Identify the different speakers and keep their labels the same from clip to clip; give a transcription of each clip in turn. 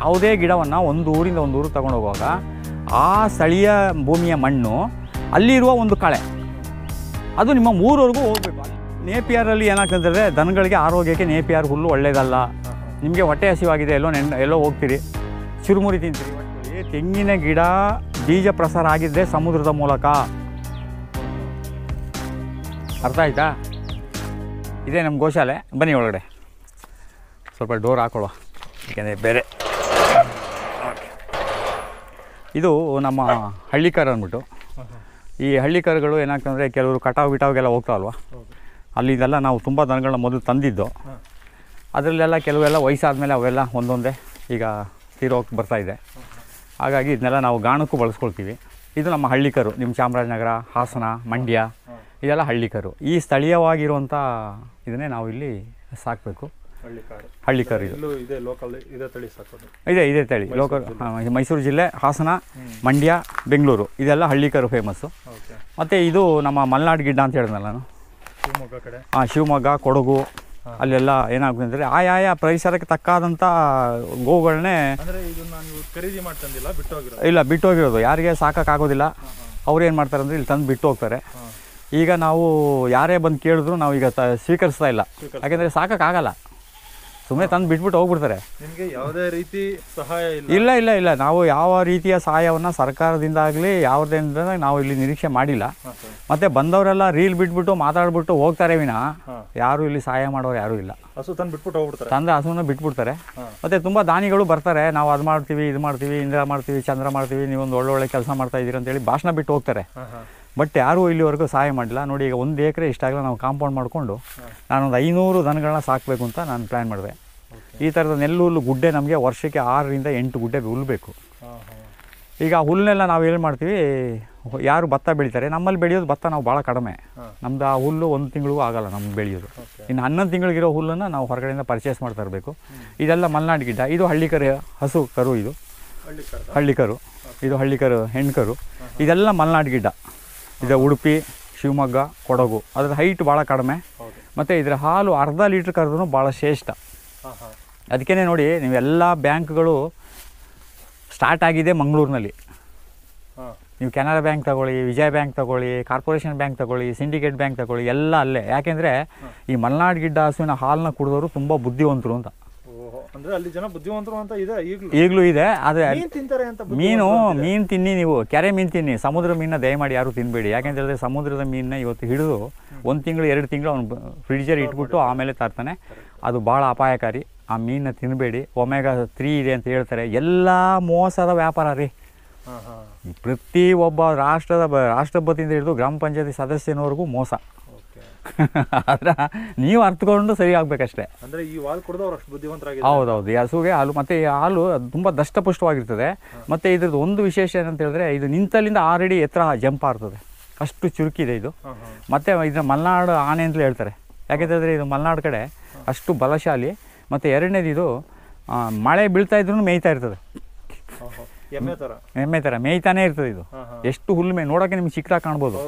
Speaker 1: ಯಾವುದೇ ಗಿಡವನ್ನು ಒಂದು ಊರಿಂದ ಒಂದು ಊರಿಗೆ ಹೋಗುವಾಗ ಆ ಸ್ಥಳೀಯ ಭೂಮಿಯ ಮಣ್ಣು ಅಲ್ಲಿರುವ ಒಂದು ಕಳೆ ಅದು ನಿಮ್ಮ ಮೂರವರೆಗೂ ಹೋಗಬೇಕು ನೇಪಿಯಾರಲ್ಲಿ ಏನಾಗ್ತದೆ ದನಗಳಿಗೆ ಆರೋಗ್ಯಕ್ಕೆ ನೇಪಿಯಾರ್ ಹುಲ್ಲು ಒಳ್ಳೆಯದಲ್ಲ ನಿಮಗೆ ಹೊಟ್ಟೆ ಹಸಿವಾಗಿದೆ ಎಲ್ಲೋ ನೆನ್ ಎಲ್ಲೋ ಹೋಗ್ತೀರಿ ಚುರುಮುರಿ ತಿಂತೀರಿ ತೆಂಗಿನ ಗಿಡ ಬೀಜ ಪ್ರಸಾರ ಆಗಿದ್ದೆ ಸಮುದ್ರದ ಮೂಲಕ ಅರ್ಥ ಆಯ್ತಾ ಇದೇ ನಮ್ಮ ಗೋಶಾಲೆ ಬನ್ನಿ ಒಳಗಡೆ ಸ್ವಲ್ಪ ಡೋರ್ ಹಾಕೊಳ್ಳುವ ಏಕೆಂದರೆ ಬೇರೆ ಇದು ನಮ್ಮ ಹಳ್ಳಿ ಅಂದ್ಬಿಟ್ಟು ಈ ಹಳ್ಳಿ ಕಾರುಗಳು ಏನಾಗ್ತಂದರೆ ಕೆಲವರು ಕಟಾವು ಗಿಟಾವಿಗೆಲ್ಲ ಅಲ್ಲಿ ಇದೆಲ್ಲ ನಾವು ತುಂಬ ದನಗಳನ್ನ ಮೊದಲು ತಂದಿದ್ದು ಅದರಲ್ಲೆಲ್ಲ ಕೆಲವೆಲ್ಲ ವಯಸ್ಸಾದಮೇಲೆ ಅವೆಲ್ಲ ಒಂದೊಂದೇ ಈಗ ತೀರೋಗಿ ಬರ್ತಾಯಿದೆ ಹಾಗಾಗಿ ಇದನ್ನೆಲ್ಲ ನಾವು ಗಾಣಕ್ಕೂ ಬಳಸ್ಕೊಳ್ತೀವಿ ಇದು ನಮ್ಮ ಹಳ್ಳಿಕರು ನಿಮ್ಮ ಚಾಮರಾಜನಗರ ಹಾಸನ ಮಂಡ್ಯ ಇದೆಲ್ಲ ಹಳ್ಳಿಕರು ಈ ಸ್ಥಳೀಯವಾಗಿರುವಂಥ ಇದನ್ನೇ ನಾವು ಇಲ್ಲಿ ಸಾಕಬೇಕು ಹಳ್ಳಿ ಇದು
Speaker 2: ಇದೆ ಲೋಕಲ್ ಇದೆ
Speaker 1: ತಳಿ ಲೋಕಲ್ ಮೈಸೂರು ಜಿಲ್ಲೆ ಹಾಸನ ಮಂಡ್ಯ ಬೆಂಗಳೂರು ಇದೆಲ್ಲ ಹಳ್ಳಿಕರು ಫೇಮಸ್ಸು ಮತ್ತು ಇದು ನಮ್ಮ ಮಲೆನಾಡು ಗಿಡ್ಡ ಅಂತ ಹೇಳಿದ್ನಲ್ಲ ನಾನು ಶಿವಮೊಗ್ಗ ಕಡೆ ಶಿವಮೊಗ್ಗ ಕೊಡಗು ಅಲ್ಲೆಲ್ಲ ಏನಾಗುತ್ತೆ ಅಂದರೆ ಆಯಾಯ ಪರಿಸರಕ್ಕೆ ತಕ್ಕಾದಂಥ ಗೋಗಳನ್ನೇ
Speaker 2: ಖರೀದಿ ಮಾಡ್ತಂದಿಲ್ಲ ಹೋಗಿರೋದು
Speaker 1: ಇಲ್ಲ ಬಿಟ್ಟೋಗಿರೋದು ಯಾರಿಗೆ ಸಾಕೋಕ್ಕಾಗೋದಿಲ್ಲ ಅವ್ರು ಏನು ಮಾಡ್ತಾರೆ ಅಂದರೆ ಇಲ್ಲಿ ತಂದು ಬಿಟ್ಟು ಹೋಗ್ತಾರೆ ಈಗ ನಾವು ಯಾರೇ ಬಂದು ಕೇಳಿದ್ರು ನಾವು ಈಗ ಸ್ವೀಕರಿಸ್ತಾ ಇಲ್ಲ ಯಾಕೆಂದರೆ ಸಾಕಾಗಲ್ಲ ಸುಮ್ಮನೆ ತಂದು ಬಿಟ್ಬಿಟ್ಟು ಹೋಗ್ಬಿಡ್ತಾರೆ
Speaker 2: ನಿಮಗೆ ಯಾವುದೇ ರೀತಿ ಸಹಾಯ
Speaker 1: ಇಲ್ಲ ಇಲ್ಲ ಇಲ್ಲ ನಾವು ಯಾವ ರೀತಿಯ ಸಹಾಯವನ್ನು ಸರ್ಕಾರದಿಂದ ಆಗಲಿ ಯಾವುದರಿಂದ ನಾವು ಇಲ್ಲಿ ನಿರೀಕ್ಷೆ ಮಾಡಿಲ್ಲ ಮತ್ತೆ ಬಂದವರೆಲ್ಲ ರೀಲ್ ಬಿಟ್ಬಿಟ್ಟು ಮಾತಾಡ್ಬಿಟ್ಟು ಹೋಗ್ತಾರೆ ವಿನ ಯಾರು ಇಲ್ಲಿ ಸಹಾಯ ಮಾಡೋರು ಯಾರು ಇಲ್ಲ
Speaker 2: ಹಸು ತಂದು ಬಿಟ್ಬಿಟ್ಟು ಹೋಗ್ಬಿಡ್ತಾರೆ
Speaker 1: ತಂದೆ ಹಸುವನ್ನು ಬಿಟ್ಬಿಡ್ತಾರೆ ಮತ್ತೆ ತುಂಬ ದಾನಿಗಳು ಬರ್ತಾರೆ ನಾವು ಅದು ಮಾಡ್ತೀವಿ ಇದು ಮಾಡ್ತೀವಿ ಇಂದ್ರ ಮಾಡ್ತೀವಿ ಚಂದ್ರ ಮಾಡ್ತೀವಿ ನೀವೊಂದು ಒಳ್ಳೊಳ್ಳೆ ಕೆಲಸ ಮಾಡ್ತಾ ಇದ್ದೀರಿ ಅಂತೇಳಿ ಭಾಷಣ ಬಿಟ್ಟು ಹೋಗ್ತಾರೆ ಬಟ್ ಯಾರೂ ಇಲ್ಲಿವರೆಗೂ ಸಹಾಯ ಮಾಡಿಲ್ಲ ನೋಡಿ ಈಗ ಒಂದು ಎಕರೆ ಇಷ್ಟಾಗಲ್ಲ ನಾವು ಕಾಂಪೌಂಡ್ ಮಾಡಿಕೊಂಡು ನಾನೊಂದು ಐನೂರು ದನಗಳನ್ನ ಸಾಕಬೇಕು ಅಂತ ನಾನು ಪ್ಲ್ಯಾನ್ ಮಾಡಿದೆ ಈ ಥರದ ನೆಲ್ಲು ಗುಡ್ಡೆ ನಮಗೆ ವರ್ಷಕ್ಕೆ ಆರರಿಂದ ಎಂಟು ಗುಡ್ಡೆ ಹುಲ್ಬೇಕು ಈಗ ಹುಲ್ಲನ್ನೆಲ್ಲ ನಾವು ಏನು ಮಾಡ್ತೀವಿ ಯಾರು ಭತ್ತ ಬೆಳೀತಾರೆ ನಮ್ಮಲ್ಲಿ ಬೆಳೆಯೋದು ಭತ್ತ ನಾವು ಭಾಳ ಕಡಿಮೆ ನಮ್ದು ಆ ಹುಲ್ಲು ಒಂದು ತಿಂಗಳಿಗೂ ಆಗೋಲ್ಲ ನಮ್ಗೆ ಬೆಳೆಯೋದು ಇನ್ನು ಹನ್ನೊಂದು ತಿಂಗಳಿಗಿರೋ ಹುಲ್ಲನ್ನು ನಾವು ಹೊರಗಡೆಯಿಂದ ಪರ್ಚೇಸ್ ಮಾಡ್ತಾ ಇರಬೇಕು ಇದೆಲ್ಲ ಮಲ್ನಾಡು ಗಿಡ್ಡ ಇದು ಹಳ್ಳಿ ಹಸು ಕರು ಇದು ಹಳ್ಳಿ ಕರು ಇದು ಹಳ್ಳಿಕರು ಕರು ಇದೆಲ್ಲ ಮಲ್ನಾಡು ಗಿಡ್ಡ ಇದು ಉಡುಪಿ ಶಿವಮೊಗ್ಗ ಕೊಡಗು ಅದರ ಹೈಟ್ ಭಾಳ ಕಡಿಮೆ ಮತ್ತು ಇದರ ಹಾಲು ಅರ್ಧ ಲೀಟ್ರ್ ಕರೆದ್ರೂ ಭಾಳ ಶ್ರೇಷ್ಠ ಅದಕ್ಕೇ ನೋಡಿ ನೀವೆಲ್ಲ ಬ್ಯಾಂಕ್ಗಳು ಸ್ಟಾರ್ಟ್ ಆಗಿದೆ ಮಂಗಳೂರಿನಲ್ಲಿ ನೀವು ಕೆನರಾ ಬ್ಯಾಂಕ್ ತಗೊಳ್ಳಿ ವಿಜಯ ಬ್ಯಾಂಕ್ ತಗೊಳ್ಳಿ ಕಾರ್ಪೊರೇಷನ್ ಬ್ಯಾಂಕ್ ತಗೊಳ್ಳಿ ಸಿಂಡಿಕೇಟ್ ಬ್ಯಾಂಕ್ ತಗೊಳ್ಳಿ ಎಲ್ಲ ಅಲ್ಲೇ ಯಾಕೆಂದರೆ ಈ ಮಲ್ನಾಡ್ ಗಿಡ್ಡ ಹಸುವಿನ ಹಾಲನ್ನ ಕುಡಿದವರು ತುಂಬ ಬುದ್ಧಿವಂತರು ಅಂತ
Speaker 2: ಅಂದ್ರೆ ಅಲ್ಲಿ ಜನ ಬುದ್ಧಿವಂತರು ಅಂತ ಇದೆ ಈಗಲೂ ಇದೆ ಆದರೆ ಮೀನು ತಿಂತಾರೆ ಅಂತ ಮೀನು
Speaker 1: ಮೀನು ತಿನ್ನಿ ನೀವು ಕೆರೆ ಮೀನು ತಿನ್ನಿ ಸಮುದ್ರ ಮೀನ ದಯಮಾಡಿ ಯಾರು ತಿನ್ಬೇಡಿ ಯಾಕೆಂತ ಹೇಳಿದ್ರೆ ಸಮುದ್ರದ ಮೀನನ್ನ ಇವತ್ತು ಹಿಡಿದು ಒಂದು ತಿಂಗಳು ಎರಡು ತಿಂಗಳು ಅವ್ನು ಫ್ರಿಡ್ಜರ್ ಇಟ್ಬಿಟ್ಟು ಆಮೇಲೆ ತರ್ತಾನೆ ಅದು ಭಾಳ ಅಪಾಯಕಾರಿ ಆ ಮೀನ ತಿನ್ನಬೇಡಿ ಒಮೆಗಾ ತ್ರೀ ಇದೆ ಅಂತ ಹೇಳ್ತಾರೆ ಎಲ್ಲ ಮೋಸದ ವ್ಯಾಪಾರ ರೀ ಪ್ರತಿ ಒಬ್ಬ ರಾಷ್ಟ್ರದ ರಾಷ್ಟ್ರಪತಿಯಿಂದ ಹಿಡಿದು ಗ್ರಾಮ ಪಂಚಾಯತಿ ಸದಸ್ಯನವರೆಗೂ ಮೋಸ ನೀವು ಅರ್ಥಕೊಂಡು ಸರಿ ಆಗ್ಬೇಕಷ್ಟೇ
Speaker 2: ಅಂದ್ರೆ ಈ ಹಾಲು ಕುಡಿದು ಹೌದೌದು
Speaker 1: ಈ ಹಸುಗೆ ಹಾಲು ಮತ್ತೆ ಈ ಹಾಲು ತುಂಬಾ ದಷ್ಟಪುಷ್ಟವಾಗಿರ್ತದೆ ಮತ್ತೆ ಇದ್ರದ್ದು ಒಂದು ವಿಶೇಷ ಏನಂತ ಹೇಳಿದ್ರೆ ಇದು ನಿಂತಲ್ಲಿಂದ ಆಲ್ರೆಡಿ ಎತ್ತರ ಜಂಪ್ ಆಗ್ತದೆ ಅಷ್ಟು ಚುರುಕಿದೆ ಇದು ಮತ್ತೆ ಇದ್ರ ಮಲೆನಾಡು ಆನೆ ಅಂತಲೇ ಹೇಳ್ತಾರೆ ಯಾಕೆಂದ್ರೆ ಇದು ಮಲೆನಾಡು ಕಡೆ ಅಷ್ಟು ಬಲಶಾಲಿ ಮತ್ತೆ ಎರಡನೇದು ಇದು ಮಳೆ ಬೀಳ್ತಾ ಇದ್ರೂ ಮೇಯ್ತಾ ಇರ್ತದೆ ಎಮ್ಮೆ ತರ ಮೇಯ್ತಾನೆ ಇರ್ತದೆ ಇದು ಎಷ್ಟು ಹುಲ್ಲು ನೋಡಕ್ಕೆ ನೋಡೋಕೆ ನಿಮ್ಗೆ ಚಿಕ್ಕದಾಗಿ ಕಾಣ್ಬೋದು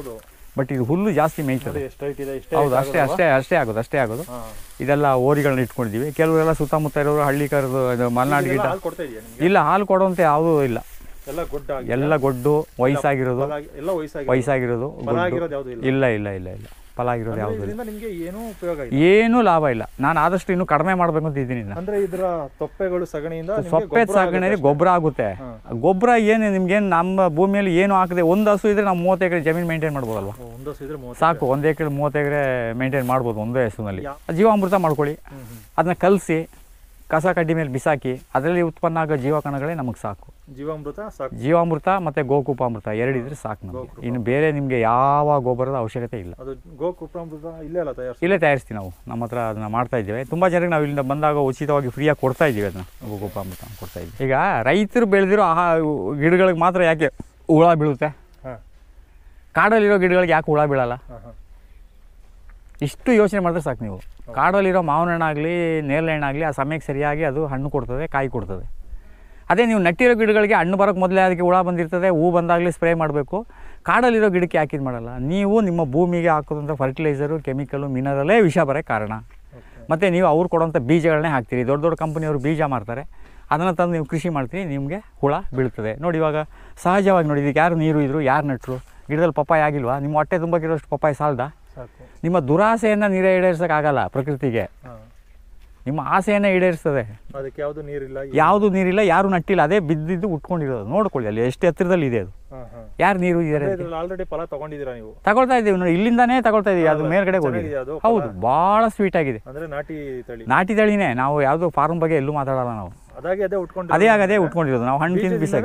Speaker 1: ಬಟ್ ಇದು ಹುಲ್ಲು ಜಾಸ್ತಿ ಮೇಯ್ತದೆ
Speaker 2: ಹೌದು ಅಷ್ಟೇ ಅಷ್ಟೇ ಅಷ್ಟೇ
Speaker 1: ಆಗೋದು ಅಷ್ಟೇ ಆಗೋದು ಇದೆಲ್ಲ ಓರಿಗಳನ್ನ ಇಟ್ಕೊಂಡಿದ್ದೀವಿ ಕೆಲವರೆಲ್ಲ ಸುತ್ತಮುತ್ತ ಇರೋರು ಹಳ್ಳಿ ಹಳ್ಳಿಕಾರದು ಮಲೆನಾಡು ಗಿಡ ಇಲ್ಲ ಹಾಲು ಕೊಡುವಂತೆ ಯಾವುದೂ ಇಲ್ಲ ಎಲ್ಲ ಗೊಡ್ಡು ವಯಸ್ಸಾಗಿರೋದು ವಯಸ್ಸಾಗಿರೋದು ಇಲ್ಲ ಇಲ್ಲ ಇಲ್ಲ ಇಲ್ಲ ಫಲ ಆಗಿರೋದು
Speaker 2: ಯಾವುದು ಉಪಯೋಗ
Speaker 1: ಲಾಭ ಇಲ್ಲ ನಾನು ಆದಷ್ಟು ಇನ್ನು ಕಡಿಮೆ ಮಾಡ್ಬೇಕು ಅಂತ ಇದ್ದೀನಿ
Speaker 2: ಸೊಪ್ಪೆ ಗೊಬ್ಬರ
Speaker 1: ಗೊಬ್ಬರ ಆಗುತ್ತೆ ಗೊಬ್ಬರ ಏನು ನಿಮ್ಗೇನು ನಮ್ಮ ಭೂಮಿಯಲ್ಲಿ ಏನು ಹಾಕದೆ ಒಂದು ಹಸು ಇದ್ರೆ ನಾವು ಮೂವತ್ತು ಎಕರೆ ಜಮೀನು ಮೇಂಟೈನ್ ಮಾಡ್ಬೋದಲ್ವಾ ಸಾಕು ಒಂದು ಎಕರೆ ಮೂವತ್ತು ಎಕರೆ ಮೇಂಟೈನ್ ಮಾಡ್ಬೋದು ಒಂದೇ ಹಸುನಲ್ಲಿ ಜೀವಾಮೃತ ಮಾಡ್ಕೊಳ್ಳಿ ಅದನ್ನ ಕಲಸಿ ಕಸ ಕಡ್ಡಿ ಮೇಲೆ ಬಿಸಾಕಿ ಅದರಲ್ಲಿ ಉತ್ಪನ್ನ ಆಗೋ ಜೀವಕಣಗಳೇ ನಮಗೆ ಸಾಕು ಜೀವಾಮೃತ ಜೀವಾಮೃತ ಮತ್ತೆ ಗೋಕೂಪಾಮೃತ ಎರಡಿದ್ರೆ ಸಾಕು ನಮಗೆ ಇನ್ನು ಬೇರೆ ನಿಮಗೆ ಯಾವ ಗೊಬ್ಬರದ ಅವಶ್ಯಕತೆ ಇಲ್ಲ ಅದು ಇಲ್ಲೇ ಅಲ್ಲ ಇಲ್ಲೇ ತಯಾರಿಸ್ತೀವಿ ನಾವು ನಮ್ಮ ಹತ್ರ ಅದನ್ನ ಮಾಡ್ತಾ ಇದ್ದೇವೆ ತುಂಬ ಜನರಿಗೆ ನಾವು ಇಲ್ಲಿಂದ ಬಂದಾಗ ಉಚಿತವಾಗಿ ಫ್ರೀಯಾಗಿ ಕೊಡ್ತಾ ಇದ್ದೀವಿ ಅದನ್ನ ಅಮೃತ ಕೊಡ್ತಾ ಇದ್ದೀವಿ ಈಗ ರೈತರು ಬೆಳೆದಿರೋ ಆ ಗಿಡಗಳಿಗೆ ಮಾತ್ರ ಯಾಕೆ ಹುಳ ಬೀಳುತ್ತೆ ಕಾಡಲ್ಲಿರೋ ಗಿಡಗಳಿಗೆ ಯಾಕೆ ಹುಳ ಬೀಳಲ್ಲ ಇಷ್ಟು ಯೋಚನೆ ಮಾಡಿದ್ರೆ ಸಾಕು ನೀವು ಕಾಡಲ್ಲಿರೋ ಮಾವಿನ ಹಣ್ಣಾಗಲಿ ನೇರಳೆ ಹಣ್ಣಾಗಲಿ ಆ ಸಮಯಕ್ಕೆ ಸರಿಯಾಗಿ ಅದು ಹಣ್ಣು ಕೊಡ್ತದೆ ಕಾಯಿ ಕೊಡ್ತದೆ ಅದೇ ನೀವು ನಟ್ಟಿರೋ ಗಿಡಗಳಿಗೆ ಹಣ್ಣು ಬರೋಕ್ಕೆ ಮೊದಲೇ ಅದಕ್ಕೆ ಹುಳ ಬಂದಿರ್ತದೆ ಹೂ ಬಂದಾಗಲೇ ಸ್ಪ್ರೇ ಮಾಡಬೇಕು ಕಾಡಲ್ಲಿರೋ ಗಿಡಕ್ಕೆ ಹಾಕಿದ್ ಮಾಡಲ್ಲ ನೀವು ನಿಮ್ಮ ಭೂಮಿಗೆ ಹಾಕೋದಂಥ ಫರ್ಟಿಲೈಸರು ಕೆಮಿಕಲು ಮಿನರಲ್ಲೇ ವಿಷ ಬರೋ ಕಾರಣ ಮತ್ತು ನೀವು ಅವ್ರು ಕೊಡೋಂಥ ಬೀಜಗಳನ್ನೇ ಹಾಕ್ತೀರಿ ದೊಡ್ಡ ದೊಡ್ಡ ಕಂಪನಿಯವರು ಬೀಜ ಮಾಡ್ತಾರೆ ಅದನ್ನು ತಂದು ನೀವು ಕೃಷಿ ಮಾಡ್ತೀರಿ ನಿಮಗೆ ಹುಳ ಬೀಳ್ತದೆ ನೋಡಿ ಇವಾಗ ಸಹಜವಾಗಿ ನೋಡಿ ಇದಕ್ಕೆ ಯಾರು ನೀರು ಇದ್ದರು ಯಾರು ನೆಟ್ಟರು ಗಿಡದಲ್ಲಿ ಪಪ್ಪಾಯ ಆಗಿಲ್ವಾ ನಿಮ್ಮ ಹೊಟ್ಟೆ ತುಂಬಕ್ಕಿರೋಷ್ಟು ಪಪ್ಪಾಯ ಸಾಲದ ನಿಮ್ಮ ದುರಾಸೆಯನ್ನು ನೀರೇ ಈಡೇರ್ಸೋಕ್ಕಾಗಲ್ಲ ಪ್ರಕೃತಿಗೆ ನಿಮ್ಮ ಆಸೆಯನ್ನ ಈಡೇರಿಸ್ತದೆ ಅದಕ್ಕೆ ಯಾವುದು ನೀರಿಲ್ಲ ಯಾವುದು ನೀರಿಲ್ಲ ಯಾರು ನಟ್ಟಿಲ್ಲ ಅದೇ ಬಿದ್ದಿದ್ದು ಉಟ್ಕೊಂಡಿರೋದು ನೋಡ್ಕೊಳ್ಳಿ ಅಲ್ಲಿ ಎಷ್ಟು ಎತ್ತರದಲ್ಲಿ ಇದೆ ಅದು ಯಾರು ನೀರು
Speaker 2: ಆಲ್ರೆಡಿ ಫಲ ತಗೊಂಡಿದ್ದೀರಾ
Speaker 1: ನೀವು ತಗೊಳ್ತಾ ಇದ್ದೀವಿ ಇಲ್ಲಿಂದಾನೇ ತಗೊಳ್ತಾ ಇದೀವಿ ಅದು ಮೇಲ್ಗಡೆ ಹೋಗಿ ಹೌದು ಬಹಳ ಸ್ವೀಟ್ ಆಗಿದೆ
Speaker 2: ನಾಟಿ ತಳಿ ನಾಟಿ
Speaker 1: ತಳಿನೇ ನಾವು ಯಾವುದು ಫಾರ್ಮ್ ಬಗ್ಗೆ ಎಲ್ಲೂ ಮಾತಾಡಲ್ಲ ನಾವು
Speaker 2: ಅದಾಗೆ ಅದೇ ಉಟ್ಕೊಂಡು ಅದೇ ಅದೇ
Speaker 1: ಉಟ್ಕೊಂಡಿರೋದು ನಾವು ಹಣ್ಣಿನ ಬೀಜ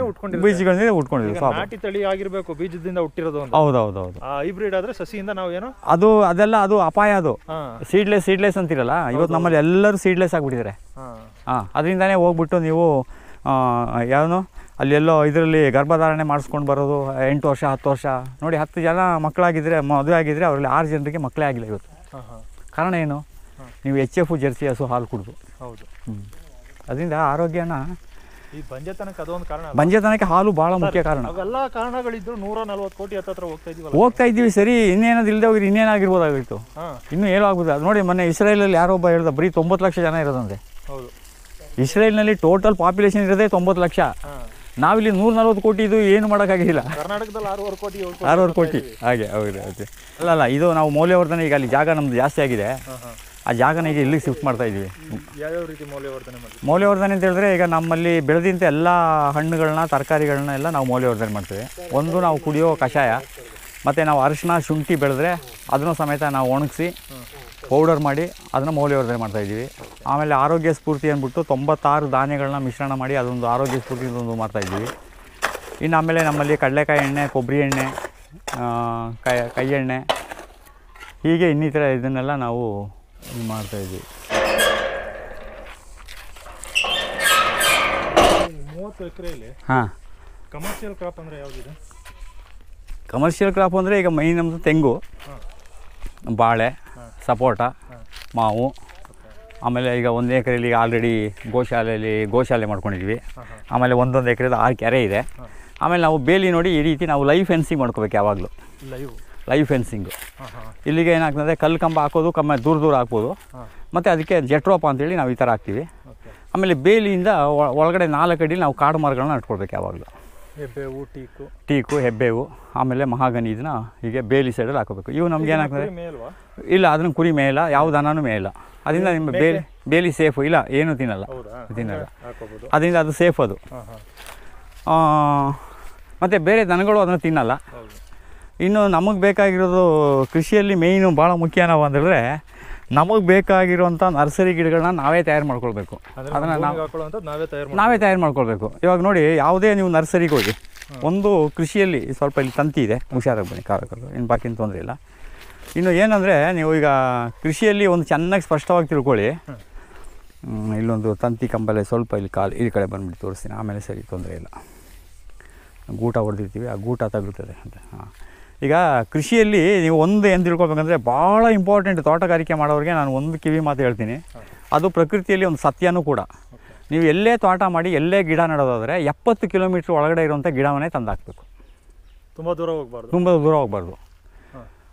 Speaker 1: ಬೀಜಗಳಿಂದ ಉಟ್ಕೊಂಡಿರೋದು ನಾಟಿ
Speaker 2: ತಳಿ ಆಗಿರಬೇಕು ಬೀಜದಿಂದ ಹುಟ್ಟಿರೋದು ಹೌದು ಹೌದು ಹೌದು ಹೈಬ್ರಿಡ್ ಆದ್ರೆ ಸಸಿಯಿಂದ ನಾವು ಏನು
Speaker 1: ಅದು ಅದೆಲ್ಲ ಅದು ಅಪಾಯ ಅದು ಸೀಡ್ಲೆಸ್ ಸೀಡ್ಲೆಸ್ ಅಂತಿರಲ್ಲ ಇವತ್ತು ನಮ್ಮಲ್ಲಿ ಎಲ್ಲರೂ ಸೀಡ್ಲೆಸ್ ಆಗಿಬಿಟ್ಟಿದ್ದಾರೆ ಹಾಂ ಅದರಿಂದಾನೇ ಹೋಗ್ಬಿಟ್ಟು ನೀವು ಯಾವನು ಅಲ್ಲೆಲ್ಲೋ ಇದರಲ್ಲಿ ಗರ್ಭಧಾರಣೆ ಮಾಡಿಸ್ಕೊಂಡು ಬರೋದು ಎಂಟು ವರ್ಷ ಹತ್ತು ವರ್ಷ ನೋಡಿ ಹತ್ತು ಜನ ಮಕ್ಕಳಾಗಿದ್ದರೆ ಮದುವೆ ಆಗಿದ್ದರೆ ಅವರಲ್ಲಿ ಆರು ಜನರಿಗೆ ಮಕ್ಕಳೇ ಆಗಿಲ್ಲ ಇವತ್ತು ಕಾರಣ ಏನು ನೀವು ಎಚ್ ಎಫು ಜರ್ಸಿ ಹಸು ಹಾಲು ಕುಡಿದು ಹೌದು ಹ್ಞೂ ಅದರಿಂದ ಆರೋಗ್ಯನ
Speaker 2: ಈ ಬಂಜೆತನಕ್ಕೆ ಅದೊಂದು ಕಾರಣ
Speaker 1: ಬಂಜೆತನಕ್ಕೆ ಹಾಲು ಭಾಳ ಮುಖ್ಯ ಕಾರಣ
Speaker 2: ಅವೆಲ್ಲ ಕಾರಣಗಳಿದ್ರು ನೂರ ನಲ್ವತ್ತು ಕೋಟಿ ಹತ್ತತ್ರ ಹೋಗ್ತಾ ಇದೀವಿ ಹೋಗ್ತಾ
Speaker 1: ಇದ್ದೀವಿ ಸರಿ ಇನ್ನೇನದು ಇಲ್ಲದೆ ಹೋಗಿ ಇನ್ನೇನಾಗಿರ್ಬೋದಾಗಿತ್ತು ಇನ್ನೂ ಏನೂ ಆಗ್ಬೋದು ನೋಡಿ ಮೊನ್ನೆ ಇಸ್ರೇಲಲ್ಲಿ ಒಬ್ಬ ಹೇಳ್ದ ಬರೀ ತೊಂಬತ್ತು ಲಕ್ಷ ಜನ ಇರೋದಂತೆ ಹೌದು ಇಸ್ರೇಲ್ನಲ್ಲಿ ಟೋಟಲ್ ಪಾಪ್ಯುಲೇಷನ್ ಇರೋದೇ ತೊಂಬತ್ತು ಲಕ್ಷ ನಾವಿಲ್ಲಿ ನೂರ ನಲ್ವತ್ತು ಕೋಟಿ ಇದು ಏನು ಮಾಡೋಕ್ಕಾಗಿಲ್ಲ
Speaker 2: ಕರ್ನಾಟಕದಲ್ಲಿ ಆರೂವರೆ ಕೋಟಿ ಆರೂವರೆ ಕೋಟಿ
Speaker 1: ಹಾಗೆ ಹೌದು ಅಲ್ಲ ಅಲ್ಲ ಇದು ನಾವು ಮೌಲ್ಯವರ್ಧನೆ ಈಗ ಅಲ್ಲಿ ಜಾಗ ನಮ್ದು ಜಾಸ್ತಿ ಆಗಿದೆ ಆ ಜಾಗನ ಈಗ ಇಲ್ಲಿಗೆ ಶಿಫ್ಟ್ ಮಾಡ್ತಾ ಇದ್ದೀವಿ
Speaker 3: ಯಾವ್ಯಾವ ರೀತಿ ಮೌಲ್ಯವರ್ಧನೆ
Speaker 1: ಮೌಲ್ಯವರ್ಧನೆ ಅಂತ ಹೇಳಿದ್ರೆ ಈಗ ನಮ್ಮಲ್ಲಿ ಬೆಳೆದಿಂತ ಎಲ್ಲ ಹಣ್ಣುಗಳನ್ನ ತರಕಾರಿಗಳನ್ನ ಎಲ್ಲ ನಾವು ಮೌಲ್ಯವರ್ಧನೆ ಮಾಡ್ತೀವಿ ಒಂದು ನಾವು ಕುಡಿಯೋ ಕಷಾಯ ಮತ್ತು ನಾವು ಅರಿಶಿನ ಶುಂಠಿ ಬೆಳೆದ್ರೆ ಅದನ್ನು ಸಮೇತ ನಾವು ಒಣಗಿಸಿ ಪೌಡರ್ ಮಾಡಿ ಅದನ್ನು ಮೌಲ್ಯವರ್ಧನೆ ಮಾಡ್ತಾಯಿದ್ದೀವಿ ಆಮೇಲೆ ಆರೋಗ್ಯ ಸ್ಫೂರ್ತಿ ಅಂದ್ಬಿಟ್ಟು ತೊಂಬತ್ತಾರು ಧಾನ್ಯಗಳನ್ನ ಮಿಶ್ರಣ ಮಾಡಿ ಅದೊಂದು ಆರೋಗ್ಯ ಸ್ಫೂರ್ತಿ ಒಂದು ಮಾಡ್ತಾಯಿದ್ದೀವಿ ಇನ್ನು ಆಮೇಲೆ ನಮ್ಮಲ್ಲಿ ಕಡಲೆಕಾಯಿ ಎಣ್ಣೆ ಕೊಬ್ಬರಿ ಎಣ್ಣೆ ಕೈ ಕೈ ಎಣ್ಣೆ ಹೀಗೆ ಇನ್ನಿತರ ಇದನ್ನೆಲ್ಲ ನಾವು ಮಾಡ್ತಾಯಿದ್ವಿ
Speaker 2: ಇದ್ವಿ ಹಾಂ ಕಮರ್ಷಿಯಲ್ ಕ್ರಾಪ್ ಅಂದರೆ
Speaker 1: ಕಮರ್ಷಿಯಲ್ ಕ್ರಾಪ್ ಅಂದರೆ ಈಗ ಮೈನ್ ನಮ್ಮದು ತೆಂಗು ಬಾಳೆ ಸಪೋಟ ಮಾವು ಆಮೇಲೆ ಈಗ ಒಂದು ಎಕರೆಯಲ್ಲಿ ಆಲ್ರೆಡಿ ಗೋಶಾಲೆಯಲ್ಲಿ ಗೋಶಾಲೆ ಮಾಡ್ಕೊಂಡಿದ್ವಿ ಆಮೇಲೆ ಒಂದೊಂದು ಎಕರೆದು ಆರು ಕೆರೆ ಇದೆ ಆಮೇಲೆ ನಾವು ಬೇಲಿ ನೋಡಿ ಈ ರೀತಿ ನಾವು ಲೈವ್ ಫೆನ್ಸಿಂಗ್ ಮಾಡ್ಕೋಬೇಕು ಯಾವಾಗಲೂ ಲೈವ್ ಲೈವ್ ಫೆನ್ಸಿಂಗು ಇಲ್ಲಿಗೆ ಏನಾಗ್ತದೆ ಕಲ್ಲು ಕಂಬ ಹಾಕೋದು ಕಮ್ಮ ದೂರ ದೂರ ಹಾಕ್ಬೋದು ಮತ್ತು ಅದಕ್ಕೆ ಜೆಟ್ರೋಪ ಅಂತೇಳಿ ನಾವು ಈ ಥರ ಹಾಕ್ತೀವಿ ಆಮೇಲೆ ಬೇಲಿಯಿಂದ ಒಳಗಡೆ ನಾಲ್ಕು ಅಡಿ ನಾವು ಕಾಡು ಮರಗಳನ್ನ ನಟ್ಕೊಳ್ಬೇಕು ಯಾವಾಗಲೂ
Speaker 3: ಹೆಬ್ಬೇವು ಟೀಕು
Speaker 1: ಟೀಕು ಹೆಬ್ಬೇವು ಆಮೇಲೆ ಮಹಾಗನಿ ಇದನ್ನ ಹೀಗೆ ಬೇಲಿ ಸೈಡಲ್ಲಿ ಹಾಕೋಬೇಕು ಇವು ನಮ್ಗೆ ಏನಾಗ್ತದೆ ಇಲ್ಲ ಅದನ್ನು ಕುರಿ ಮೇಯಿಲ್ಲ ಯಾವ ದನನೂ ಮೇಯಿಲ್ಲ ಅದರಿಂದ ನಿಮ್ಮ ಬೇಲಿ ಬೇಲಿ ಸೇಫು ಇಲ್ಲ ಏನು ತಿನ್ನಲ್ಲ ತಿನ್ನಲ್ಲ ಅದರಿಂದ ಅದು ಸೇಫ್ ಅದು ಮತ್ತು ಬೇರೆ ದನಗಳು ಅದನ್ನು ತಿನ್ನಲ್ಲ ಇನ್ನು ನಮಗೆ ಬೇಕಾಗಿರೋದು ಕೃಷಿಯಲ್ಲಿ ಮೇಯ್ನು ಭಾಳ ಮುಖ್ಯ ನಾವು ಅಂದರೆ ನಮಗೆ ಬೇಕಾಗಿರುವಂಥ ನರ್ಸರಿ ಗಿಡಗಳನ್ನ ನಾವೇ ತಯಾರು ಮಾಡ್ಕೊಳ್ಬೇಕು ಅದನ್ನು ನಾವು
Speaker 3: ನಾವೇ ತಯಾರು ನಾವೇ
Speaker 1: ಮಾಡ್ಕೊಳ್ಬೇಕು ಇವಾಗ ನೋಡಿ ಯಾವುದೇ ನೀವು ನರ್ಸರಿಗೆ ಹೋಗಿ ಒಂದು ಕೃಷಿಯಲ್ಲಿ ಸ್ವಲ್ಪ ಇಲ್ಲಿ ತಂತಿ ಇದೆ ಹುಷಾರಾಗಿ ಬನ್ನಿ ಕಾರಕರು ಇನ್ನು ಬಾಕಿ ತೊಂದರೆ ಇಲ್ಲ ಇನ್ನು ಏನಂದರೆ ನೀವು ಈಗ ಕೃಷಿಯಲ್ಲಿ ಒಂದು ಚೆನ್ನಾಗಿ ಸ್ಪಷ್ಟವಾಗಿ ತಿಳ್ಕೊಳ್ಳಿ ಇಲ್ಲೊಂದು ತಂತಿ ಕಂಬಲೆ ಸ್ವಲ್ಪ ಇಲ್ಲಿ ಕಾಲು ಈ ಕಡೆ ಬಂದುಬಿಟ್ಟು ತೋರಿಸ್ತೀನಿ ಆಮೇಲೆ ಸರಿ ತೊಂದರೆ ಇಲ್ಲ ಗೂಟ ಹೊಡೆದಿರ್ತೀವಿ ಆ ಗೂಟ ತಗುಲ್ತದೆ ಅಂತ ಹಾಂ ಈಗ ಕೃಷಿಯಲ್ಲಿ ನೀವು ಒಂದು ಏನು ತಿಳ್ಕೊಬೇಕಂದ್ರೆ ಭಾಳ ಇಂಪಾರ್ಟೆಂಟ್ ತೋಟಗಾರಿಕೆ ಮಾಡೋರಿಗೆ ನಾನು ಒಂದು ಕಿವಿ ಮಾತು ಹೇಳ್ತೀನಿ ಅದು ಪ್ರಕೃತಿಯಲ್ಲಿ ಒಂದು ಸತ್ಯನೂ ಕೂಡ ನೀವು ಎಲ್ಲೇ ತೋಟ ಮಾಡಿ ಎಲ್ಲೇ ಗಿಡ ನೆಡೋದಾದರೆ ಎಪ್ಪತ್ತು ಕಿಲೋಮೀಟ್ರ್ ಒಳಗಡೆ ಇರುವಂಥ ಗಿಡವನ್ನೇ ತಂದಾಕಬೇಕು
Speaker 2: ತುಂಬ ದೂರ ಹೋಗ್ಬಾರ್ದು ತುಂಬ
Speaker 1: ದೂರ ಹೋಗ್ಬಾರ್ದು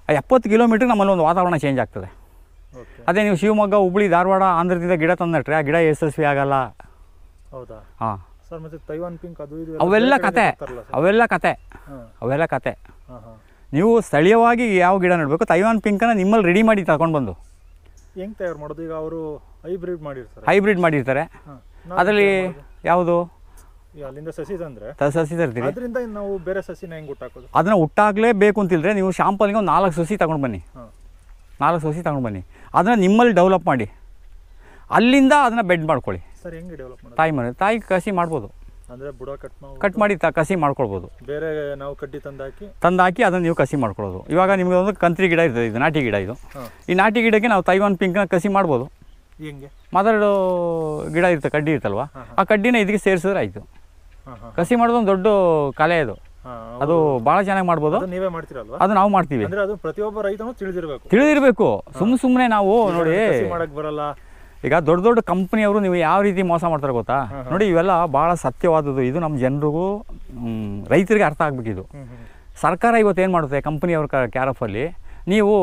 Speaker 1: ಆ ಎಪ್ಪತ್ತು ಕಿಲೋಮೀಟ್ರ್ ನಮ್ಮಲ್ಲಿ ಒಂದು ವಾತಾವರಣ ಚೇಂಜ್ ಆಗ್ತದೆ ಅದೇ ನೀವು ಶಿವಮೊಗ್ಗ ಹುಬ್ಳಿ ಧಾರವಾಡ ಆಂಧ್ರದಿಂದ ಗಿಡ ತಂದಟ್ರೆ ಆ ಗಿಡ ಯಶಸ್ವಿ ಆಗಲ್ಲ ಹೌದಾ ಹಾಂ
Speaker 2: ಅವೆಲ್ಲ ಕತೆ ಅವೆಲ್ಲ ಕತೆ ಅವೆಲ್ಲ ಕತೆ
Speaker 1: ನೀವು ಸ್ಥಳೀಯವಾಗಿ ಯಾವ ಗಿಡ ನೆಡಬೇಕು ತೈವಾನ್ ಪಿಂಕನ್ನು ನಿಮ್ಮಲ್ಲಿ ರೆಡಿ ಮಾಡಿ ತಗೊಂಡು ಬಂದು
Speaker 2: ಹೆಂಗೆ ತಯಾರು ಮಾಡೋದು ಈಗ ಅವರು ಹೈಬ್ರಿಡ್ ಮಾಡಿರ್ತಾರೆ ಹೈಬ್ರಿಡ್ ಮಾಡಿರ್ತಾರೆ ಅದರಲ್ಲಿ ಯಾವುದು ಸಸಿ ತಂದ್ರೆ ಸಸಿ ಅದರಿಂದ ನಾವು ಬೇರೆ ಸಸಿನ ಹೆಂಗೆ ಹುಟ್ಟಾಕೋದು
Speaker 1: ಹುಟ್ಟಾಗಲೇ ಬೇಕು ನೀವು ಶಾಂಪಲ್ಗೆ ಒಂದು ನಾಲ್ಕು ಸಸಿ ತಗೊಂಡು ಬನ್ನಿ ನಾಲ್ಕು ಸಸಿ ತಗೊಂಡು ಬನ್ನಿ ಅದನ್ನ ನಿಮ್ಮಲ್ಲಿ ಡೆವಲಪ್ ಮಾಡಿ ಅಲ್ಲಿಂದ ಅದನ್ನ ಬೆಡ್ ಮಾಡ್ಕೊಳ್ಳಿ
Speaker 2: ಸರ್ ಡೆವಲಪ್ ತಾಯಿ
Speaker 1: ಮನೆ ತಾಯಿ ಕಸಿ ಮಾಡ್ಬೋದು ಅಂದ್ರೆ ಬುಡ ಕಟ್ ಕಟ್ ಮಾಡಿ ಕಸಿ ಮಾಡ್ಕೊಳ್ಬೋದು
Speaker 2: ಬೇರೆ ನಾವು ಕಡ್ಡಿ ತಂದಾಕಿ
Speaker 1: ತಂದಾಕಿ ಅದನ್ನ ನೀವು ಕಸಿ ಮಾಡ್ಕೊಳ್ಳೋದು ಇವಾಗ ನಿಮ್ಗೆ ಒಂದು ಕಂತ್ರಿ ಗಿಡ ಇರ್ತದೆ ಇದು ನಾಟಿ ಗಿಡ ಇದು ಈ ನಾಟಿ ಗಿಡಕ್ಕೆ ನಾವು ತೈವಾನ್ ನ ಕಸಿ ಮಾಡ್ಬೋದು ಹೆಂಗೆ ಗಿಡ ಇರ್ತದೆ ಕಡ್ಡಿ ಇರ್ತಲ್ವಾ ಆ ಕಡ್ಡಿನ ಇದಕ್ಕೆ ಸೇರಿಸಿದ್ರೆ ಆಯ್ತು ಕಸಿ ಮಾಡೋದು ಒಂದು ದೊಡ್ಡ ಕಲೆ ಅದು ಅದು ಬಹಳ ಚೆನ್ನಾಗಿ ಮಾಡ್ಬೋದು ನೀವೇ ಮಾಡ್ತೀರಲ್ವಾ ಅದು ನಾವು ಮಾಡ್ತೀವಿ ಅಂದ್ರೆ
Speaker 2: ಅದು ಪ್ರತಿಯೊಬ್ಬ ರೈತನು ತಿಳಿದಿರಬೇಕು
Speaker 1: ತಿಳಿದಿರಬೇಕು ಸುಮ್ ಸುಮ್ಮನೆ ನಾವು ನೋಡಿ ಮಾಡಕ್ ಬರಲ್ಲ ಈಗ ದೊಡ್ಡ ದೊಡ್ಡ ಕಂಪ್ನಿಯವರು ನೀವು ಯಾವ ರೀತಿ ಮೋಸ ಮಾಡ್ತಾರೆ ಗೊತ್ತಾ ನೋಡಿ ಇವೆಲ್ಲ ಭಾಳ ಸತ್ಯವಾದದ್ದು ಇದು ನಮ್ಮ ಜನರಿಗೂ ರೈತರಿಗೆ ಅರ್ಥ ಆಗಬೇಕಿದು ಸರ್ಕಾರ ಇವತ್ತು ಏನು ಮಾಡುತ್ತೆ ಕಂಪ್ನಿಯವ್ರ ಕ್ಯಾರಫಲ್ಲಿ ನೀವು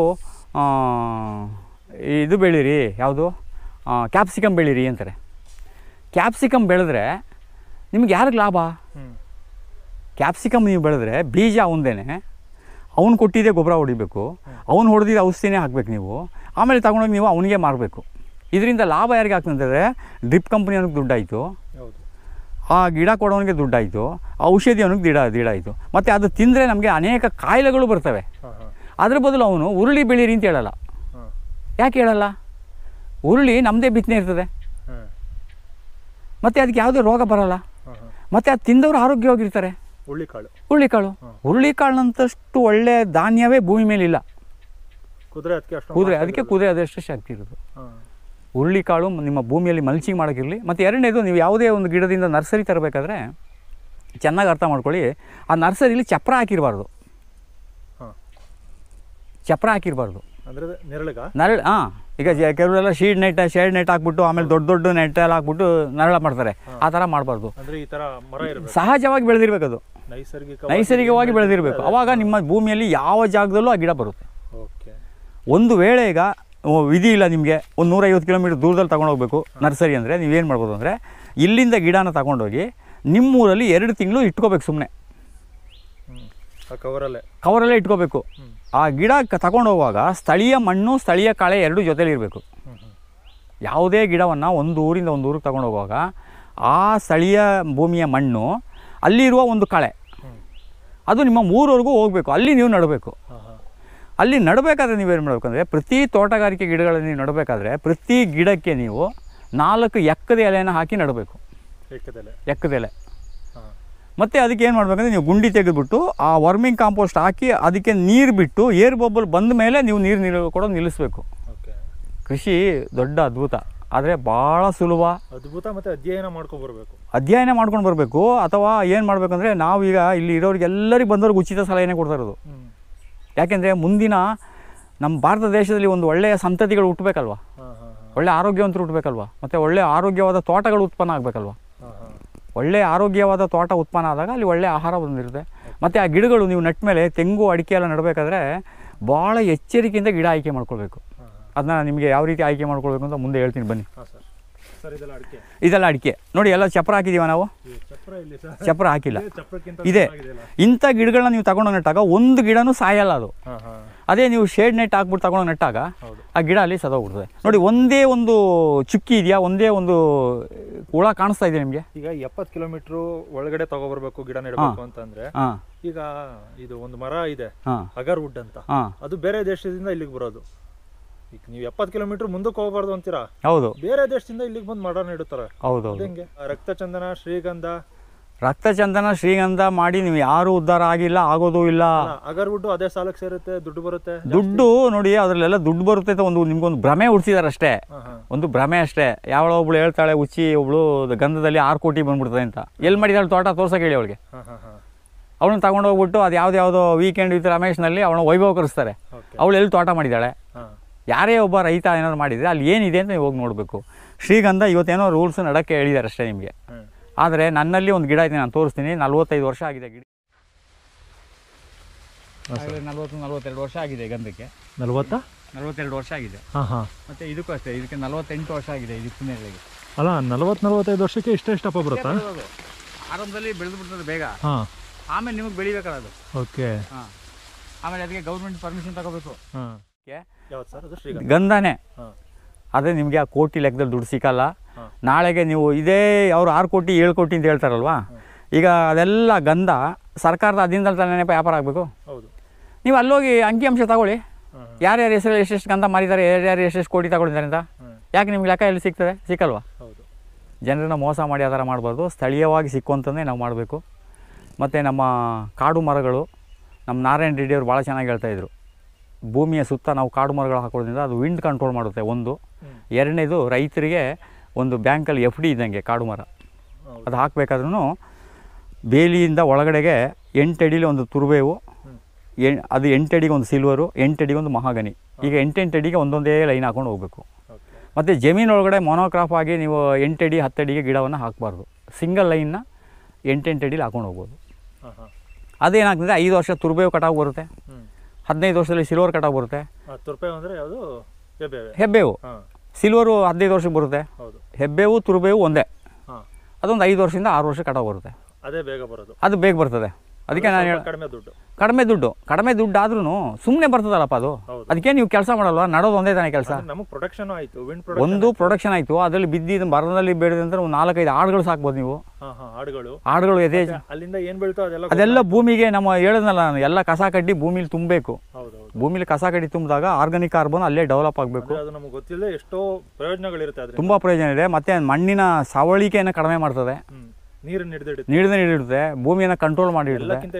Speaker 1: ಇದು ಬೆಳೀರಿ ಯಾವುದು ಕ್ಯಾಪ್ಸಿಕಮ್ ಬೆಳೀರಿ ಅಂತಾರೆ ಕ್ಯಾಪ್ಸಿಕಮ್ ಬೆಳೆದ್ರೆ ನಿಮ್ಗೆ ಯಾರಿಗೆ ಲಾಭ ಕ್ಯಾಪ್ಸಿಕಮ್ ನೀವು ಬೆಳೆದ್ರೆ ಬೀಜ ಅವಂದೇನೆ ಅವ್ನು ಕೊಟ್ಟಿದ್ದೇ ಗೊಬ್ಬರ ಹೊಡಿಬೇಕು ಅವ್ನು ಹೊಡೆದಿದ್ದ ಔಷಧಿನೇ ಹಾಕ್ಬೇಕು ನೀವು ಆಮೇಲೆ ತಗೊಂಡೋಗಿ ನೀವು ಅವನಿಗೆ ಮಾರಬೇಕು ಇದರಿಂದ ಲಾಭ ಯಾರಿಗೆ ಅಂತಂದರೆ ಡ್ರಿಪ್ ಕಂಪ್ನಿ ಅವನಿಗೆ ದುಡ್ಡಾಯಿತು ಆ ಗಿಡ ಕೊಡೋನಿಗೆ ದುಡ್ಡಾಯಿತು ಔಷಧಿ ಅವನಿಗೆ ದಿಡ ದಿಡಾಯಿತು ಮತ್ತು ಅದು ತಿಂದರೆ ನಮಗೆ ಅನೇಕ ಕಾಯಿಲೆಗಳು ಬರ್ತವೆ ಅದ್ರ ಬದಲು ಅವನು ಉರುಳಿ ಬೆಳೀರಿ ಅಂತ ಹೇಳಲ್ಲ ಯಾಕೆ ಹೇಳಲ್ಲ ಉರುಳಿ ನಮ್ಮದೇ ಬಿತ್ತನೆ ಇರ್ತದೆ ಮತ್ತು ಅದಕ್ಕೆ ಯಾವುದೇ ರೋಗ ಬರಲ್ಲ ಮತ್ತು ಅದು ತಿಂದವರು ಆರೋಗ್ಯವಾಗಿರ್ತಾರೆ ಹುರುಳಿಕಾಳು ಹುರುಳಿಕಾಳು ಹುರುಳಿಕಾಳಿನಂತಷ್ಟು ಒಳ್ಳೆ ಧಾನ್ಯವೇ ಭೂಮಿ ಮೇಲಿಲ್ಲ
Speaker 2: ಕುದುರೆ ಅದಕ್ಕೆ ಕುದುರೆ ಅದಕ್ಕೆ ಕುದುರೆ ಅದಷ್ಟು
Speaker 1: ಶಕ್ತಿ ಇರೋದು ಹುರುಳಿಕಾಳು ನಿಮ್ಮ ಭೂಮಿಯಲ್ಲಿ ಮಲ್ಚಿಂಗ್ ಮಾಡೋಕ್ಕಿರಲಿ ಮತ್ತು ಎರಡನೇದು ನೀವು ಯಾವುದೇ ಒಂದು ಗಿಡದಿಂದ ನರ್ಸರಿ ತರಬೇಕಾದ್ರೆ ಚೆನ್ನಾಗಿ ಅರ್ಥ ಮಾಡ್ಕೊಳ್ಳಿ ಆ ನರ್ಸರಿಲಿ ಚಪ್ರ ಹಾಕಿರಬಾರ್ದು ಚಪ್ರ ಹಾಕಿರಬಾರ್ದು ನರಳ ಹಾಂ ಈಗ ಕೆಲವರೆಲ್ಲ ಶೀಡ್ ನೆಟ್ ಶೇಡ್ ನೆಟ್ ಹಾಕ್ಬಿಟ್ಟು ಆಮೇಲೆ ದೊಡ್ಡ ದೊಡ್ಡ ನೆಟ್ ಎಲ್ಲ ಹಾಕ್ಬಿಟ್ಟು ನರಳ ಮಾಡ್ತಾರೆ ಆ ಥರ ಮಾಡಬಾರ್ದು ಸಹಜವಾಗಿ ಬೆಳೆದಿರಬೇಕದು ನೈಸರ್ಗಿಕವಾಗಿ ಬೆಳೆದಿರಬೇಕು ಅವಾಗ ನಿಮ್ಮ ಭೂಮಿಯಲ್ಲಿ ಯಾವ ಜಾಗದಲ್ಲೂ ಆ ಗಿಡ ಬರುತ್ತೆ ಒಂದು ವೇಳೆ ಈಗ ವಿಧಿ ಇಲ್ಲ ನಿಮಗೆ ಒಂದು ನೂರೈವತ್ತು ಕಿಲೋಮೀಟ್ರ್ ದೂರದಲ್ಲಿ ಹೋಗಬೇಕು ನರ್ಸರಿ ಅಂದರೆ ನೀವೇನು ಮಾಡ್ಬೋದು ಅಂದರೆ ಇಲ್ಲಿಂದ ಗಿಡನ ತಗೊಂಡೋಗಿ ನಿಮ್ಮೂರಲ್ಲಿ ಎರಡು ತಿಂಗಳು ಇಟ್ಕೋಬೇಕು ಸುಮ್ಮನೆ ಕವರಲ್ಲೇ ಕವರಲ್ಲೇ ಇಟ್ಕೋಬೇಕು ಆ ಗಿಡ ಹೋಗುವಾಗ ಸ್ಥಳೀಯ ಮಣ್ಣು ಸ್ಥಳೀಯ ಕಳೆ ಎರಡು ಜೊತೆಲಿರಬೇಕು ಯಾವುದೇ ಗಿಡವನ್ನು ಒಂದು ಊರಿಂದ ಒಂದು ಊರಿಗೆ ತೊಗೊಂಡು ಹೋಗುವಾಗ ಆ ಸ್ಥಳೀಯ ಭೂಮಿಯ ಮಣ್ಣು ಅಲ್ಲಿರುವ ಒಂದು ಕಳೆ ಅದು ನಿಮ್ಮ ಮೂರವರೆಗೂ ಹೋಗಬೇಕು ಅಲ್ಲಿ ನೀವು ನಡಬೇಕು ಅಲ್ಲಿ ನಡಬೇಕಾದ್ರೆ ನೀವೇನು ಮಾಡಬೇಕಂದ್ರೆ ಪ್ರತಿ ತೋಟಗಾರಿಕೆ ಗಿಡಗಳಲ್ಲಿ ನೀವು ನಡಬೇಕಾದ್ರೆ ಪ್ರತಿ ಗಿಡಕ್ಕೆ ನೀವು ನಾಲ್ಕು ಎಕ್ಕದ ಎಲೆಯನ್ನು ಹಾಕಿ ನಡಬೇಕು ಎಕ್ಕದೆಲೆ ಎಲೆ ಮತ್ತು ಅದಕ್ಕೆ ಏನು ಮಾಡಬೇಕಂದ್ರೆ ನೀವು ಗುಂಡಿ ತೆಗೆದುಬಿಟ್ಟು ಆ ವಾರ್ಮಿಂಗ್ ಕಾಂಪೋಸ್ಟ್ ಹಾಕಿ ಅದಕ್ಕೆ ನೀರು ಬಿಟ್ಟು ಏರ್ ಬೊಬ್ಬಲ್ ಬಂದ ಮೇಲೆ ನೀವು ನೀರು ನಿಲ್ ಕೊಡೋದು ನಿಲ್ಲಿಸಬೇಕು ಕೃಷಿ ದೊಡ್ಡ ಅದ್ಭುತ ಆದರೆ ಭಾಳ ಸುಲಭ
Speaker 2: ಅದ್ಭುತ ಮತ್ತು ಅಧ್ಯಯನ ಮಾಡ್ಕೊಂಡು ಬರಬೇಕು
Speaker 1: ಅಧ್ಯಯನ ಮಾಡ್ಕೊಂಡು ಬರಬೇಕು ಅಥವಾ ಏನು ಮಾಡಬೇಕಂದ್ರೆ ನಾವೀಗ ಇಲ್ಲಿ ಇರೋರಿಗೆ ಎಲ್ಲರಿಗೂ ಬಂದವ್ರಿಗೆ ಉಚಿತ ಸಲಹೆನೇ ಕೊಡ್ತಾ ಇರೋದು ಯಾಕೆಂದರೆ ಮುಂದಿನ ನಮ್ಮ ಭಾರತ ದೇಶದಲ್ಲಿ ಒಂದು ಒಳ್ಳೆಯ ಸಂತತಿಗಳು ಹುಟ್ಟಬೇಕಲ್ವ ಒಳ್ಳೆಯ ಆರೋಗ್ಯವಂತರು ಹುಟ್ಟಬೇಕಲ್ವ ಮತ್ತು ಒಳ್ಳೆಯ ಆರೋಗ್ಯವಾದ ತೋಟಗಳು ಉತ್ಪನ್ನ ಆಗಬೇಕಲ್ವ ಒಳ್ಳೆಯ ಆರೋಗ್ಯವಾದ ತೋಟ ಉತ್ಪನ್ನ ಆದಾಗ ಅಲ್ಲಿ ಒಳ್ಳೆಯ ಆಹಾರ ಬಂದಿರುತ್ತೆ ಮತ್ತು ಆ ಗಿಡಗಳು ನೀವು ನೆಟ್ಟ ಮೇಲೆ ತೆಂಗು ಅಡಿಕೆ ಎಲ್ಲ ನೆಡಬೇಕಾದ್ರೆ ಭಾಳ ಎಚ್ಚರಿಕೆಯಿಂದ ಗಿಡ ಆಯ್ಕೆ ಮಾಡ್ಕೊಳ್ಬೇಕು ಅದನ್ನ ನಿಮಗೆ ಯಾವ ರೀತಿ ಆಯ್ಕೆ ಮಾಡ್ಕೊಳ್ಬೇಕು ಅಂತ ಮುಂದೆ ಹೇಳ್ತೀನಿ ಬನ್ನಿ ಇದೆಲ್ಲ ಅಡಿಕೆ ನೋಡಿ ಎಲ್ಲ ಚಪ್ರ ಹಾಕಿದೀವ ನಾವು ಚಪ್ರ ಹಾಕಿಲ್ಲ ಇದೆ ಇಂಥ ಗಿಡಗಳನ್ನ ನೀವು ತಗೊಂಡು ನೆಟ್ಟಾಗ ಒಂದು ಗಿಡನೂ ಸಾಯಲ್ಲ ಅದು ಅದೇ ನೀವು ಶೇಡ್ ನೆಟ್ ಹಾಕ್ಬಿಟ್ಟು ತಗೊಂಡು ನೆಟ್ಟಾಗ ಆ ಗಿಡ ಅಲ್ಲಿ ಸದೋಗ್ಬಿಡ್ತದೆ ನೋಡಿ ಒಂದೇ ಒಂದು ಚುಕ್ಕಿ ಇದೆಯಾ ಒಂದೇ ಒಂದು ಹುಳ ಕಾಣಿಸ್ತಾ ಇದೆ ನಿಮ್ಗೆ ಈಗ ಎಪ್ಪತ್ತು
Speaker 2: ಕಿಲೋಮೀಟರ್ ಒಳಗಡೆ ತಗೊಬರ್ಬೇಕು ಗಿಡ ನೆಡಬೇಕು ಅಂತಂದ್ರೆ ಈಗ ಇದು ಒಂದು ಮರ ಇದೆ ಅಗರ್ವುಡ್ ಅಂತ ಅದು ಬೇರೆ ದೇಶದಿಂದ ಇಲ್ಲಿಗೆ ಬರೋದು ಈಗ ನೀವು ಎಪ್ಪತ್ತು ಕಿಲೋಮೀಟರ್ ಮುಂದಕ್ಕೆ ಹೋಗಬಾರ್ದು ಅಂತೀರಾ ಹೌದು ಬೇರೆ ದೇಶದಿಂದ ಇಲ್ಲಿಗೆ ಬಂದು ಮರ್ಡರ್ ಇಡುತ್ತಾರೆ ಹೌದು ಹೆಂಗೆ ಚಂದನ ಶ್ರೀಗಂಧ
Speaker 1: ರಕ್ತಚಂದನ ಶ್ರೀಗಂಧ ಮಾಡಿ ನೀವು ಯಾರು ಉದ್ಧಾರ ಆಗಿಲ್ಲ ಆಗೋದು ಇಲ್ಲ
Speaker 2: ಅಗರ್ಬಿಟ್ಟು ಅದೇ ಸಾಲಕ್ಕೆ ಸೇರುತ್ತೆ ದುಡ್ಡು ಬರುತ್ತೆ
Speaker 1: ದುಡ್ಡು ನೋಡಿ ಅದರಲ್ಲೆಲ್ಲ ದುಡ್ಡು ಬರುತ್ತೆ ಅಂತ ಒಂದು ನಿಮ್ಗೊಂದು ಭ್ರಮೆ ಹುಡ್ಸಿದಾರೆ ಅಷ್ಟೇ ಒಂದು ಭ್ರಮೆ ಅಷ್ಟೇ ಯಾವಳ ಒಬ್ಳು ಹೇಳ್ತಾಳೆ ಉಚ್ಚಿ ಒಬ್ಳು ಗಂಧದಲ್ಲಿ ಆರು ಕೋಟಿ ಬಂದ್ಬಿಡ್ತದೆ ಅಂತ ಎಲ್ಲಿ ಮಾಡಿದಾಳೆ ತೋಟ ತೋರ್ಸಕ್ಕೆ ಹೇಳಿ ಅವಳಿಗೆ ಅವಳನ್ನ ತಗೊಂಡೋಗ್ಬಿಟ್ಟು ಅದು ಯಾವ್ದು ಯಾವುದೋ ವೀಕೆಂಡ್ ವಿತ್ ರಮೇಶ್ನಲ್ಲಿ ಅವಳ ವೈಭವ ಕರೆಸ್ತಾರೆ ಅವಳು ಎಲ್ಲಿ ತೋಟ ಮಾಡಿದ್ದಾಳೆ ಯಾರೇ ಒಬ್ಬ ರೈತ ಏನಾದ್ರು ಮಾಡಿದರೆ ಅಲ್ಲಿ ಏನಿದೆ ಅಂತ ನೀವು ಹೋಗಿ ನೋಡಬೇಕು ಶ್ರೀಗಂಧ ಇವತ್ತೇನೋ ರೂಲ್ಸ್ ನಡಕ್ಕೆ ಹೇಳಿದ್ದಾರೆ ಅಷ್ಟೇ ನಿಮಗೆ ಆದರೆ ನನ್ನಲ್ಲಿ ಒಂದು ಗಿಡ ಇದೆ ನಾನು ತೋರಿಸ್ತೀನಿ ನಲ್ವತ್ತೈದು ವರ್ಷ ಆಗಿದೆ ಗಿಡ ನಲ್ವತ್ತು ನಲ್ವತ್ತೆರಡು ವರ್ಷ ಆಗಿದೆ ಗಂಧಕ್ಕೆ ನಲ್ವತ್ತ ನಲ್ವತ್ತೆರಡು ವರ್ಷ ಆಗಿದೆ ಹಾ ಹಾಂ ಇದಕ್ಕೂ ಅಷ್ಟೇ ಇದಕ್ಕೆ ನಲವತ್ತೆಂಟು ವರ್ಷ ಆಗಿದೆ ಇದಕ್ಕೆ
Speaker 2: ಅಲ್ಲ ನಲ್ವತ್ತು ನಲ್ವತ್ತೈದು ವರ್ಷಕ್ಕೆ ಇಷ್ಟ ಇಷ್ಟಪ್ಪ ಬರುತ್ತಾ
Speaker 1: ಆರಂಭದಲ್ಲಿ ಬೆಳೆದು ಬೇಗ ಆಮೇಲೆ ನಿಮಗೆ ಬೆಳಿಬೇಕಲ್ಲ ಅದು ಓಕೆ ಆಮೇಲೆ ಅದಕ್ಕೆ ಗೌರ್ಮೆಂಟ್ ಪರ್ಮಿಷನ್ ತಗೋಬೇಕು ಹಾಂ ಓಕೆ ಗಂಧನೇ ಅದೇ ನಿಮಗೆ ಆ ಕೋಟಿ ಲೆಕ್ಕದಲ್ಲಿ ದುಡ್ಡು ಸಿಕ್ಕಲ್ಲ ನಾಳೆಗೆ ನೀವು ಇದೇ ಅವ್ರು ಆರು ಕೋಟಿ ಏಳು ಕೋಟಿ ಅಂತ ಹೇಳ್ತಾರಲ್ವಾ ಈಗ ಅದೆಲ್ಲ ಗಂಧ ಸರ್ಕಾರದ ಅಧೀನದಲ್ಲಿ ತಾನೇ ವ್ಯಾಪಾರ ಆಗಬೇಕು ಹೌದು ನೀವು ಅಲ್ಲೋಗಿ ಅಂಕಿಅಂಶ ತಗೊಳ್ಳಿ ಯಾರ್ಯಾರು ಹೆಸರು ಎಷ್ಟೆಷ್ಟು ಗಂಧ ಮಾರಿದ್ದಾರೆ ಯಾರ್ಯಾರು ಎಷ್ಟೆಷ್ಟು ಕೋಟಿ ತಗೊಂಡಿದ್ದಾರೆ ಅಂತ ಯಾಕೆ ನಿಮ್ಗೆ ಲೆಕ್ಕ ಎಲ್ಲಿ ಸಿಗ್ತದೆ ಸಿಕ್ಕಲ್ವಾ ಜನರನ್ನ ಮೋಸ ಮಾಡಿ ಆ ಥರ ಮಾಡಬಾರ್ದು ಸ್ಥಳೀಯವಾಗಿ ಸಿಕ್ಕುವಂತಂದೇ ನಾವು ಮಾಡಬೇಕು ಮತ್ತು ನಮ್ಮ ಕಾಡು ಮರಗಳು ನಮ್ಮ ನಾರಾಯಣ ರೆಡ್ಡಿಯವರು ಭಾಳ ಚೆನ್ನಾಗಿ ಹೇಳ್ತಾಯಿದ್ರು ಭೂಮಿಯ ಸುತ್ತ ನಾವು ಕಾಡು ಮರಗಳು ಹಾಕೋದ್ರಿಂದ ಅದು ವಿಂಡ್ ಕಂಟ್ರೋಲ್ ಮಾಡುತ್ತೆ ಒಂದು ಎರಡನೇದು ರೈತರಿಗೆ ಒಂದು ಬ್ಯಾಂಕಲ್ಲಿ ಎಫ್ ಡಿ ಇದ್ದಂಗೆ ಕಾಡು ಮರ ಅದು ಹಾಕಬೇಕಾದ್ರೂ ಬೇಲಿಯಿಂದ ಒಳಗಡೆಗೆ ಎಂಟಡಿಲಿ ಒಂದು ತುರುಬೇವು ಎ ಅದು ಎಂಟಡಿಗೆ ಒಂದು ಸಿಲ್ವರು ಎಂಟಡಿಗೆ ಒಂದು ಮಹಾಗನಿ ಈಗ ಎಂಟೆಂಟಡಿಗೆ ಒಂದೊಂದೇ ಲೈನ್ ಹಾಕ್ಕೊಂಡು ಹೋಗಬೇಕು ಮತ್ತು ಜಮೀನೊಳಗಡೆ ಮೊನೋಕ್ರಾಪ್ ಆಗಿ ನೀವು ಎಂಟಡಿ ಹತ್ತಡಿಗೆ ಗಿಡವನ್ನು ಹಾಕಬಾರ್ದು ಸಿಂಗಲ್ ಲೈನ್ನ ಎಂಟೆಂಟಡಿಲಿ ಹಾಕೊಂಡು ಹೋಗ್ಬೋದು ಅದೇನಾಗ್ತದೆ ಐದು ವರ್ಷ ತುರುಬೇವು ಕಟಾವು ಬರುತ್ತೆ ಹದಿನೈದು ವರ್ಷದಲ್ಲಿ ಸಿಲ್ವರ್ ಕಟಾವು ಬರುತ್ತೆ
Speaker 2: ಹೆಬ್ಬೆವು ಹೆಬ್ಬೇವು
Speaker 1: ಸಿಲ್ವರು ಹದಿನೈದು ವರ್ಷಕ್ಕೆ ಬರುತ್ತೆ ಹೆಬ್ಬೇವು ತುರ್ಬೇವು ಒಂದೇ ಅದೊಂದು ಐದು ವರ್ಷದಿಂದ ಆರು ವರ್ಷ ಕಟಾವು ಬರುತ್ತೆ
Speaker 2: ಅದೇ ಬೇಗ ಬರೋದು
Speaker 1: ಅದು ಬೇಗ ಬರ್ತದೆ ಅದಕ್ಕೆ ನಾನು ಕಡಿಮೆ ದುಡ್ಡು ಕಡಿಮೆ ದುಡ್ಡು ಕಡಿಮೆ ದುಡ್ಡು ಆದ್ರೂ ಸುಮ್ಮನೆ ಬರ್ತದಲ್ಲಪ್ಪ ಅದು ಅದಕ್ಕೆ ನೀವು ಕೆಲಸ ಮಾಡಲ್ವಾ ನಡೋದು ಒಂದೇ ತಾನೆ ಕೆಲಸ
Speaker 2: ನಮಗೆ ಪ್ರೊಡಕ್ಷನ್ ಆಯಿತು
Speaker 1: ಒಂದು ಪ್ರೊಡಕ್ಷನ್ ಆಯ್ತು ಅದರಲ್ಲಿ ಬಿದ್ದಿದ್ದು ಮರದಲ್ಲಿ ಬೆಳೆದಂದ್ರೆ ಒಂದು ನಾಲ್ಕೈದು ಆಡುಗಳು ಸಾಕ್ಬೋದು ನೀವು
Speaker 2: ಆಡುಗಳು ಅಲ್ಲಿಂದ ಏನು ಬೀಳ್ತೋ ಅದೆಲ್ಲ ಅದೆಲ್ಲ
Speaker 1: ಭೂಮಿಗೆ ನಮ್ಮ ಹೇಳಿದ್ನಲ್ಲ ನಾನು ಎಲ್ಲ ಕಸ ಕಡ್ಡಿ ಭೂಮಿಲಿ ತುಂಬಬೇಕು ಭೂಮಿಲಿ ಕಸ ಕಡ್ಡಿ ತುಂಬಿದಾಗ ಆರ್ಗಾನಿಕ್ ಕಾರ್ಬನ್ ಅಲ್ಲೇ ಡೆವಲಪ್ ಆಗಬೇಕು ಅದು ನಮಗೆ
Speaker 2: ಗೊತ್ತಿಲ್ಲ ಎಷ್ಟೋ ಪ್ರಯೋಜನಗಳಿರುತ್ತೆ ತುಂಬಾ ಪ್ರಯೋಜನ
Speaker 1: ಇದೆ ಮತ್ತೆ ಮಣ್ಣಿನ ಸವಳಿಕೆಯನ್ನು ಕಡಿಮೆ ಮಾಡ್ತದೆ ನೀರು ಹಿಡಿದಿಡುತ್ತೆ ಭೂಮಿಯನ್ನು ಕಂಟ್ರೋಲ್ ಮಾಡಿ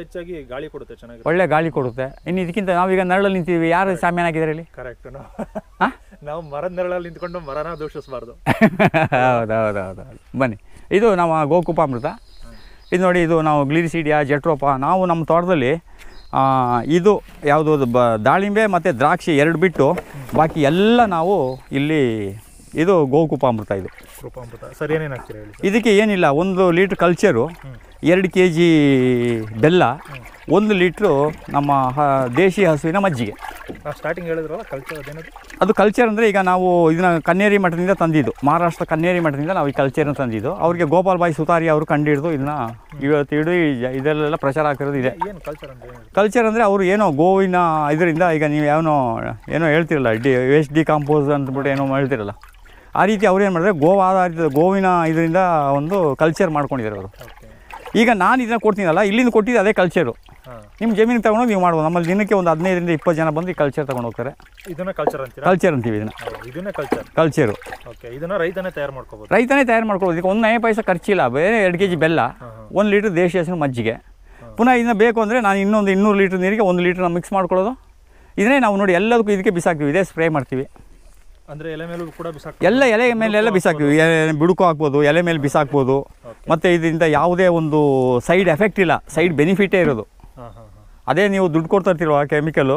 Speaker 2: ಹೆಚ್ಚಾಗಿ ಗಾಳಿ ಕೊಡುತ್ತೆ ಚೆನ್ನಾಗಿ
Speaker 1: ಒಳ್ಳೆ ಗಾಳಿ ಕೊಡುತ್ತೆ ಇನ್ನು ಇದಕ್ಕಿಂತ ನಾವು ಈಗ ನರಳಲ್ಲಿ ನಿಂತೀವಿ ಯಾರು ಸಾಮ್ಯನ ಆಗಿದ್ದಾರೆ ಇಲ್ಲಿ
Speaker 2: ಕರೆಕ್ಟ್ ನಾವು ಮರದ ನೆರಳಲ್ಲಿ ನಿಂತ್ಕೊಂಡು ಮರನ ದೂಷಿಸಬಾರ್ದು
Speaker 1: ಹೌದು ಹೌದು ಹೌದು ಬನ್ನಿ ಇದು ನಾವು ಅಮೃತ ಇದು ನೋಡಿ ಇದು ನಾವು ಗ್ಲೀರಿಸಿಡಿಯಾ ಜಟ್ರೋಪ ನಾವು ನಮ್ಮ ತೋಟದಲ್ಲಿ ಇದು ಯಾವುದು ಬ ದಾಳಿಂಬೆ ಮತ್ತು ದ್ರಾಕ್ಷಿ ಎರಡು ಬಿಟ್ಟು ಬಾಕಿ ಎಲ್ಲ ನಾವು ಇಲ್ಲಿ ಇದು ಅಮೃತ ಇದು ಇದಕ್ಕೆ ಏನಿಲ್ಲ ಒಂದು ಲೀಟ್ರ್ ಕಲ್ಚರು ಎರಡು ಕೆ ಜಿ ಬೆಲ್ಲ ಒಂದು ಲೀಟ್ರು ನಮ್ಮ ಹ ದೇಶಿ ಹಸುವಿನ ಮಜ್ಜಿಗೆ
Speaker 2: ಸ್ಟಾರ್ಟಿಂಗ್ ಹೇಳಿದ್ರಲ್ಲ ಕಲ್ಚರ್
Speaker 1: ಅದು ಕಲ್ಚರ್ ಅಂದರೆ ಈಗ ನಾವು ಇದನ್ನ ಕನ್ನೇರಿ ಮಠದಿಂದ ತಂದಿದ್ದು ಮಹಾರಾಷ್ಟ್ರ ಕನ್ನೇರಿ ಮಠದಿಂದ ನಾವು ಈ ಕಲ್ಚರ್ನ ತಂದಿದ್ದು ಅವರಿಗೆ ಗೋಪಾಲ್ ಬಾಯಿ ಸುತಾರಿ ಅವರು ಹಿಡಿದು ಇದನ್ನ ಇವತ್ತು ಹಿಡಿದು ಇದರಲ್ಲೆಲ್ಲ ಪ್ರಚಾರ ಆಗ್ತಿರೋದು ಇದೆ ಏನು ಕಲ್ಚರ್ ಅಂದರೆ ಕಲ್ಚರ್ ಅಂದರೆ ಅವರು ಏನೋ ಗೋವಿನ ಇದರಿಂದ ಈಗ ನೀವು ಯಾವನೋ ಏನೋ ಹೇಳ್ತಿರಲ್ಲ ಡಿ ವೇಸ್ಟ್ ಕಾಂಪೋಸ್ ಅಂದ್ಬಿಟ್ಟು ಏನೋ ಹೇಳ್ತಿರಲ್ಲ ಆ ರೀತಿ ಅವ್ರು ಏನು ಮಾಡಿದ್ರೆ ಆಧಾರಿತ ಗೋವಿನ ಇದರಿಂದ ಒಂದು ಕಲ್ಚರ್ ಮಾಡ್ಕೊಂಡಿದ್ದಾರೆ ಅವರು ಈಗ ನಾನು ಇದನ್ನ ಕೊಡ್ತೀನಲ್ಲ ಇಲ್ಲಿಂದ ಕೊಟ್ಟಿದ್ದು ಅದೇ ಕಲ್ಚರು ನಿಮ್ಮ ಜಮೀನು ತಗೊಂಡು ನೀವು ಮಾಡ್ಬೋದು ನಮ್ಮಲ್ಲಿ ದಿನಕ್ಕೆ ಒಂದು ಹದಿನೈದರಿಂದ ಇಪ್ಪತ್ತು ಜನ ಬಂದು ಈ ಕಲ್ಚರ್ ತಗೊಂಡು ಹೋಗ್ತಾರೆ
Speaker 2: ಇದನ್ನ ಕಲ್ಚರ್ ಅಂತೀವಿ ಕಲ್ಚರ್ ಅಂತೀವಿ ಇದನ್ನ ಕಲ್ಚರು ಓಕೆ ಇದನ್ನ ರೈತನೇ ತಯಾರು ಮಾಡ್ಕೋಬೋದು
Speaker 1: ರೈತನೇ ತಯಾರು ಮಾಡ್ಕೊಬೋದು ಇದಕ್ಕೆ ಒಂದು ನೈ ಪೈಸೆ ಖರ್ಚಿಲ್ಲ ಬೇರೆ ಎರಡು ಕೆ ಜಿ ಬೆಲ್ಲ ಒಂದು ಲೀಟ್ರ್ ದೇಶಿ ಹಸಿರು ಮಜ್ಜಿಗೆ ಪುನಃ ಇದನ್ನ ಬೇಕು ಅಂದರೆ ನಾನು ಇನ್ನೊಂದು ಇನ್ನೂರು ಲೀಟ್ರ್ ನೀರಿಗೆ ಒಂದು ಲೀಟ್ರ್ ನಾವು ಮಿಕ್ಸ್ ಮಾಡ್ಕೊಳ್ಳೋದು ಇದನ್ನೇ ನಾವು ನೋಡಿ ಎಲ್ಲದಕ್ಕೂ ಇದಕ್ಕೆ ಬಿಸಾಕ್ತೀವಿ ಇದೇ ಸ್ಪ್ರೇ ಮಾಡ್ತೀವಿ
Speaker 2: ಅಂದರೆ ಎಲೆ ಕೂಡ
Speaker 1: ಎಲ್ಲ ಎಲೆ ಮೇಲೆ ಎಲ್ಲ ಬಿಸಾಕ್ತೀವಿ ಬಿಡುಕು ಹಾಕ್ಬೋದು ಎಲೆ ಮೇಲೆ ಬಿಸಾಕ್ಬೋದು ಮತ್ತೆ ಇದರಿಂದ ಯಾವುದೇ ಒಂದು ಸೈಡ್ ಎಫೆಕ್ಟ್ ಇಲ್ಲ ಸೈಡ್ ಬೆನಿಫಿಟೇ ಇರೋದು ಅದೇ ನೀವು ದುಡ್ಡು ಕೊಡ್ತಾ ಕೆಮಿಕಲ್